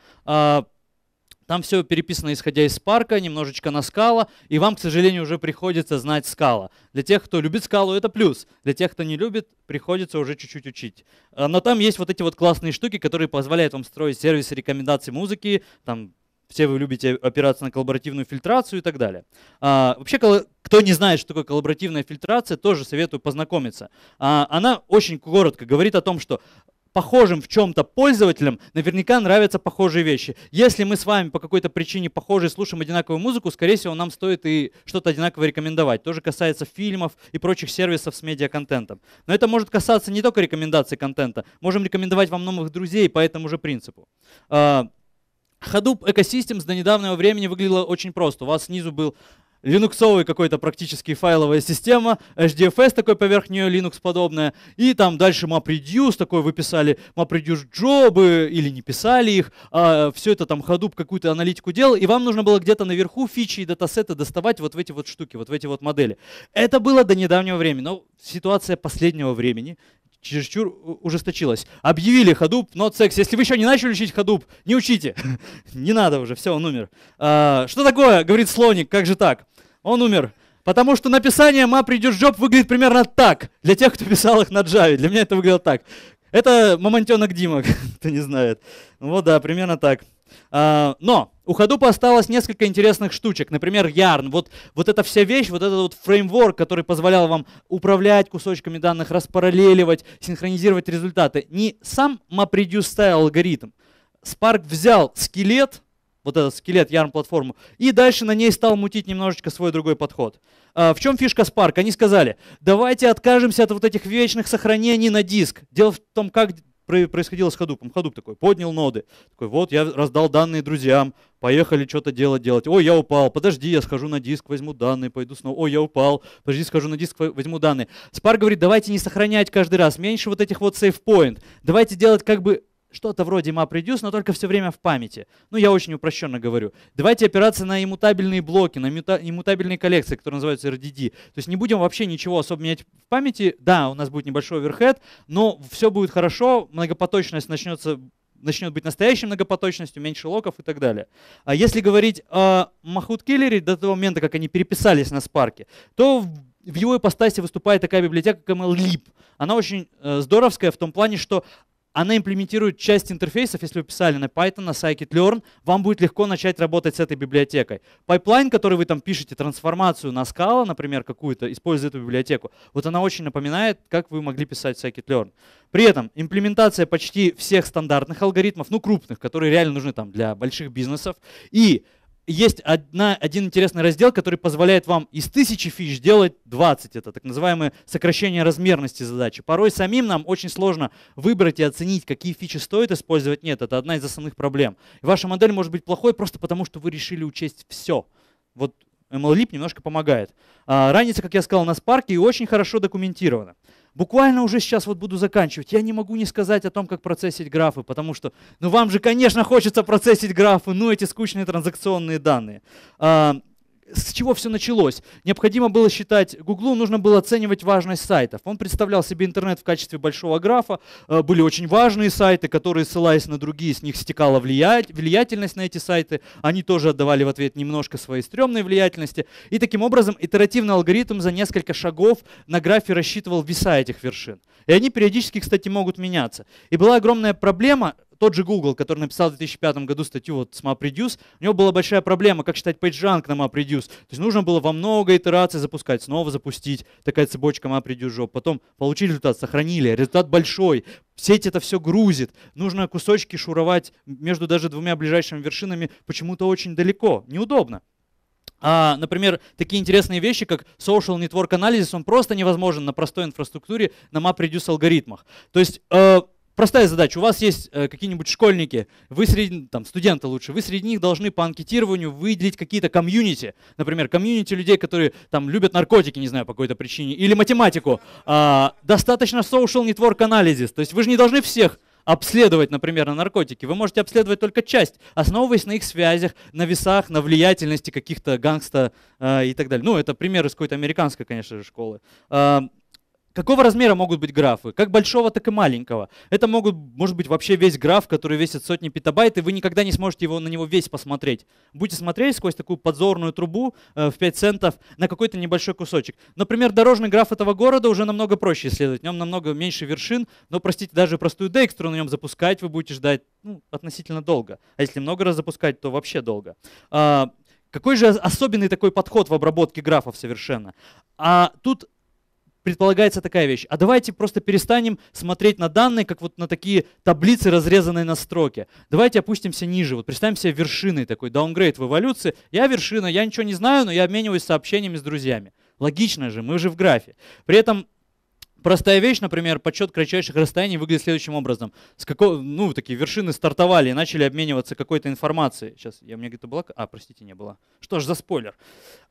там все переписано исходя из парка, немножечко на скала, и вам, к сожалению, уже приходится знать скала. Для тех, кто любит скалу, это плюс. Для тех, кто не любит, приходится уже чуть-чуть учить. А, но там есть вот эти вот классные штуки, которые позволяют вам строить сервисы рекомендаций музыки, там все вы любите опираться на коллаборативную фильтрацию и так далее. А, вообще, кто не знает, что такое коллаборативная фильтрация, тоже советую познакомиться. А, она очень коротко говорит о том, что похожим в чем-то пользователям наверняка нравятся похожие вещи. Если мы с вами по какой-то причине похожие слушаем одинаковую музыку, скорее всего, нам стоит и что-то одинаковое рекомендовать. Тоже касается фильмов и прочих сервисов с медиа-контентом. Но это может касаться не только рекомендации контента. Можем рекомендовать вам новых друзей по этому же принципу. А, Hadoop Ecosystems до недавнего времени выглядело очень просто. У вас снизу был линуксовый какой-то практически файловая система, HDFS такой поверх нее Linux подобная, и там дальше MapReduce такой вы писали, MapReduce джобы или не писали их, а все это там Hadoop какую-то аналитику делал, и вам нужно было где-то наверху фичи и датасеты доставать вот в эти вот штуки, вот в эти вот модели. Это было до недавнего времени, но ситуация последнего времени, чересчур ужесточилась. Объявили Hadoop not sex. Если вы еще не начали учить Hadoop, не учите. [LAUGHS] не надо уже, все, он умер. А, что такое, говорит слоник, как же так? Он умер. Потому что написание «Ма придешь жоп» выглядит примерно так. Для тех, кто писал их на Java. Для меня это выглядело так. Это мамонтенок Дима, [LAUGHS] кто не знает. Ну вот да, примерно так. А, но у Hadoop осталось несколько интересных штучек. Например, Yarn. Вот, вот эта вся вещь, вот этот вот фреймворк, который позволял вам управлять кусочками данных, распараллеливать, синхронизировать результаты. Не сам MapReduce style алгоритм. Spark взял скелет, вот этот скелет ярм-платформу, и дальше на ней стал мутить немножечко свой другой подход. А, в чем фишка Spark? Они сказали, давайте откажемся от вот этих вечных сохранений на диск. Дело в том, как происходило с Hadoop. Hadoop такой, поднял ноды. Такой, вот, я раздал данные друзьям, поехали что-то делать, делать. Ой, я упал, подожди, я схожу на диск, возьму данные, пойду снова. Ой, я упал, подожди, схожу на диск, возьму данные. Spark говорит, давайте не сохранять каждый раз, меньше вот этих вот сейв-поинт. Давайте делать как бы что-то вроде MapReduce, но только все время в памяти. Ну, я очень упрощенно говорю. Давайте опираться на иммутабельные блоки, на иммутабельные коллекции, которые называются RDD. То есть не будем вообще ничего особо менять в памяти. Да, у нас будет небольшой оверхед, но все будет хорошо, многопоточность начнется начнет быть настоящей многопоточностью, меньше локов и так далее. А если говорить о Махут Киллере до того момента, как они переписались на спарке, то в его ипостаси выступает такая библиотека, как MLlib. Она очень э, здоровская в том плане, что она имплементирует часть интерфейсов, если вы писали на Python, на scikit-learn, вам будет легко начать работать с этой библиотекой. Пайплайн, который вы там пишете, трансформацию на скала, например, какую-то, используя эту библиотеку, вот она очень напоминает, как вы могли писать scikit-learn. При этом имплементация почти всех стандартных алгоритмов, ну крупных, которые реально нужны там для больших бизнесов, и есть одна, один интересный раздел, который позволяет вам из тысячи фич делать 20. Это так называемое сокращение размерности задачи. Порой самим нам очень сложно выбрать и оценить, какие фичи стоит использовать. Нет, это одна из основных проблем. ваша модель может быть плохой просто потому, что вы решили учесть все. Вот MLLib немножко помогает. А, разница, как я сказал, на Spark и очень хорошо документирована буквально уже сейчас вот буду заканчивать. Я не могу не сказать о том, как процессить графы, потому что, ну вам же, конечно, хочется процессить графы, ну эти скучные транзакционные данные. А, с чего все началось? Необходимо было считать, Гуглу нужно было оценивать важность сайтов. Он представлял себе интернет в качестве большого графа, э, были очень важные сайты, которые, ссылаясь на другие, с них стекала влиятельность на эти сайты, они тоже отдавали в ответ немножко своей стрёмной влиятельности, и таким образом итеративный алгоритм за несколько шагов на графе рассчитывал веса этих вершин. И они периодически, кстати, могут меняться. И была огромная проблема, тот же Google, который написал в 2005 году статью вот с MapReduce, у него была большая проблема, как считать PageRank на MapReduce. То есть нужно было во много итераций запускать, снова запустить, такая цепочка MapReduce job. Потом получили результат, сохранили, результат большой, сеть это все грузит, нужно кусочки шуровать между даже двумя ближайшими вершинами почему-то очень далеко, неудобно. А, например, такие интересные вещи, как social network analysis, он просто невозможен на простой инфраструктуре, на MapReduce алгоритмах. То есть э, Простая задача. У вас есть э, какие-нибудь школьники, вы среди, там, студенты лучше, вы среди них должны по анкетированию выделить какие-то комьюнити. Например, комьюнити людей, которые там любят наркотики, не знаю, по какой-то причине, или математику. Э, достаточно social network analysis. То есть вы же не должны всех обследовать, например, на наркотики. Вы можете обследовать только часть, основываясь на их связях, на весах, на влиятельности каких-то гангста э, и так далее. Ну, это пример из какой-то американской, конечно же, школы. Э, Какого размера могут быть графы? Как большого, так и маленького. Это могут, может быть вообще весь граф, который весит сотни петабайт, и вы никогда не сможете его, на него весь посмотреть. Будете смотреть сквозь такую подзорную трубу э, в 5 центов на какой-то небольшой кусочек. Например, дорожный граф этого города уже намного проще исследовать. В нем намного меньше вершин, но, простите, даже простую декстру на нем запускать вы будете ждать ну, относительно долго. А если много раз запускать, то вообще долго. А, какой же особенный такой подход в обработке графов совершенно? А тут предполагается такая вещь. А давайте просто перестанем смотреть на данные, как вот на такие таблицы, разрезанные на строке. Давайте опустимся ниже. Вот представим себе вершиной такой даунгрейд в эволюции. Я вершина, я ничего не знаю, но я обмениваюсь сообщениями с друзьями. Логично же, мы же в графе. При этом Простая вещь, например, подсчет кратчайших расстояний выглядит следующим образом. С какого, ну, такие вершины стартовали и начали обмениваться какой-то информацией. Сейчас, я, у меня где-то была... А, простите, не было. Что ж за спойлер.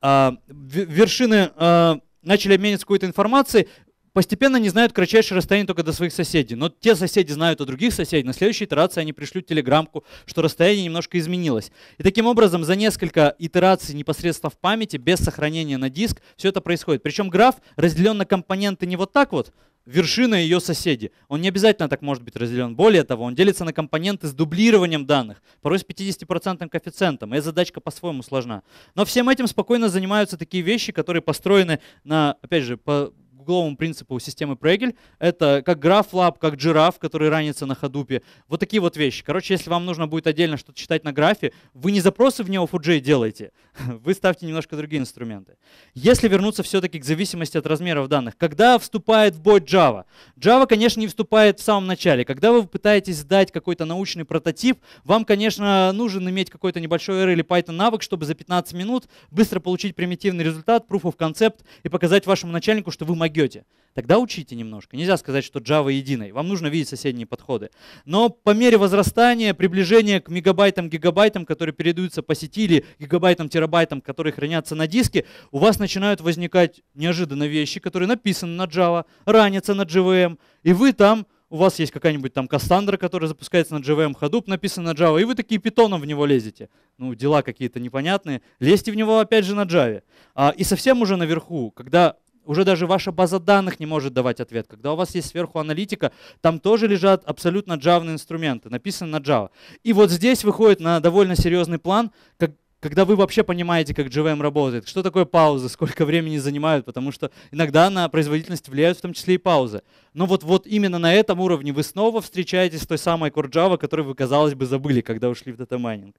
А, вершины а, начали обмениваться какой-то информацией, Постепенно они знают кратчайшее расстояние только до своих соседей, но те соседи знают о других соседей. На следующей итерации они пришлют телеграмку, что расстояние немножко изменилось. И таким образом за несколько итераций непосредственно в памяти, без сохранения на диск, все это происходит. Причем граф разделен на компоненты не вот так вот, вершина и ее соседи. Он не обязательно так может быть разделен. Более того, он делится на компоненты с дублированием данных, порой с 50% коэффициентом. И задачка по-своему сложна. Но всем этим спокойно занимаются такие вещи, которые построены на, опять же, по угловому принципу системы Прегель. Это как граф лап, как жираф, который ранится на ходупе. Вот такие вот вещи. Короче, если вам нужно будет отдельно что-то читать на графе, вы не запросы в него 4 делаете, [LAUGHS] вы ставьте немножко другие инструменты. Если вернуться все-таки к зависимости от размеров данных, когда вступает в бой Java? Java, конечно, не вступает в самом начале. Когда вы пытаетесь сдать какой-то научный прототип, вам, конечно, нужен иметь какой-то небольшой R или Python навык, чтобы за 15 минут быстро получить примитивный результат, proof of concept и показать вашему начальнику, что вы могли Гёте. Тогда учите немножко. Нельзя сказать, что Java единый. Вам нужно видеть соседние подходы. Но по мере возрастания, приближения к мегабайтам, гигабайтам, которые передаются по сети, или гигабайтам, терабайтам, которые хранятся на диске, у вас начинают возникать неожиданные вещи, которые написаны на Java, ранятся на JVM, и вы там у вас есть какая-нибудь там Кассандра, которая запускается на JVM, Hadoop написано на Java, и вы такие питоном в него лезете. Ну, дела какие-то непонятные. Лезьте в него опять же на Java. А, и совсем уже наверху, когда уже даже ваша база данных не может давать ответ. Когда у вас есть сверху аналитика, там тоже лежат абсолютно джавные инструменты, написаны на Java. И вот здесь выходит на довольно серьезный план, как, когда вы вообще понимаете, как JVM работает, что такое паузы, [LAUGHS] сколько времени занимают, потому что иногда на производительность влияют в том числе и паузы. Но вот, вот именно на этом уровне вы снова встречаетесь с той самой Core Java, которую вы, казалось бы, забыли, когда ушли в дата майнинг.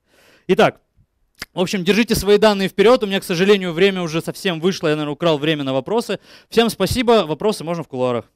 Итак, в общем, держите свои данные вперед. У меня, к сожалению, время уже совсем вышло. Я, наверное, украл время на вопросы. Всем спасибо. Вопросы можно в кулуарах.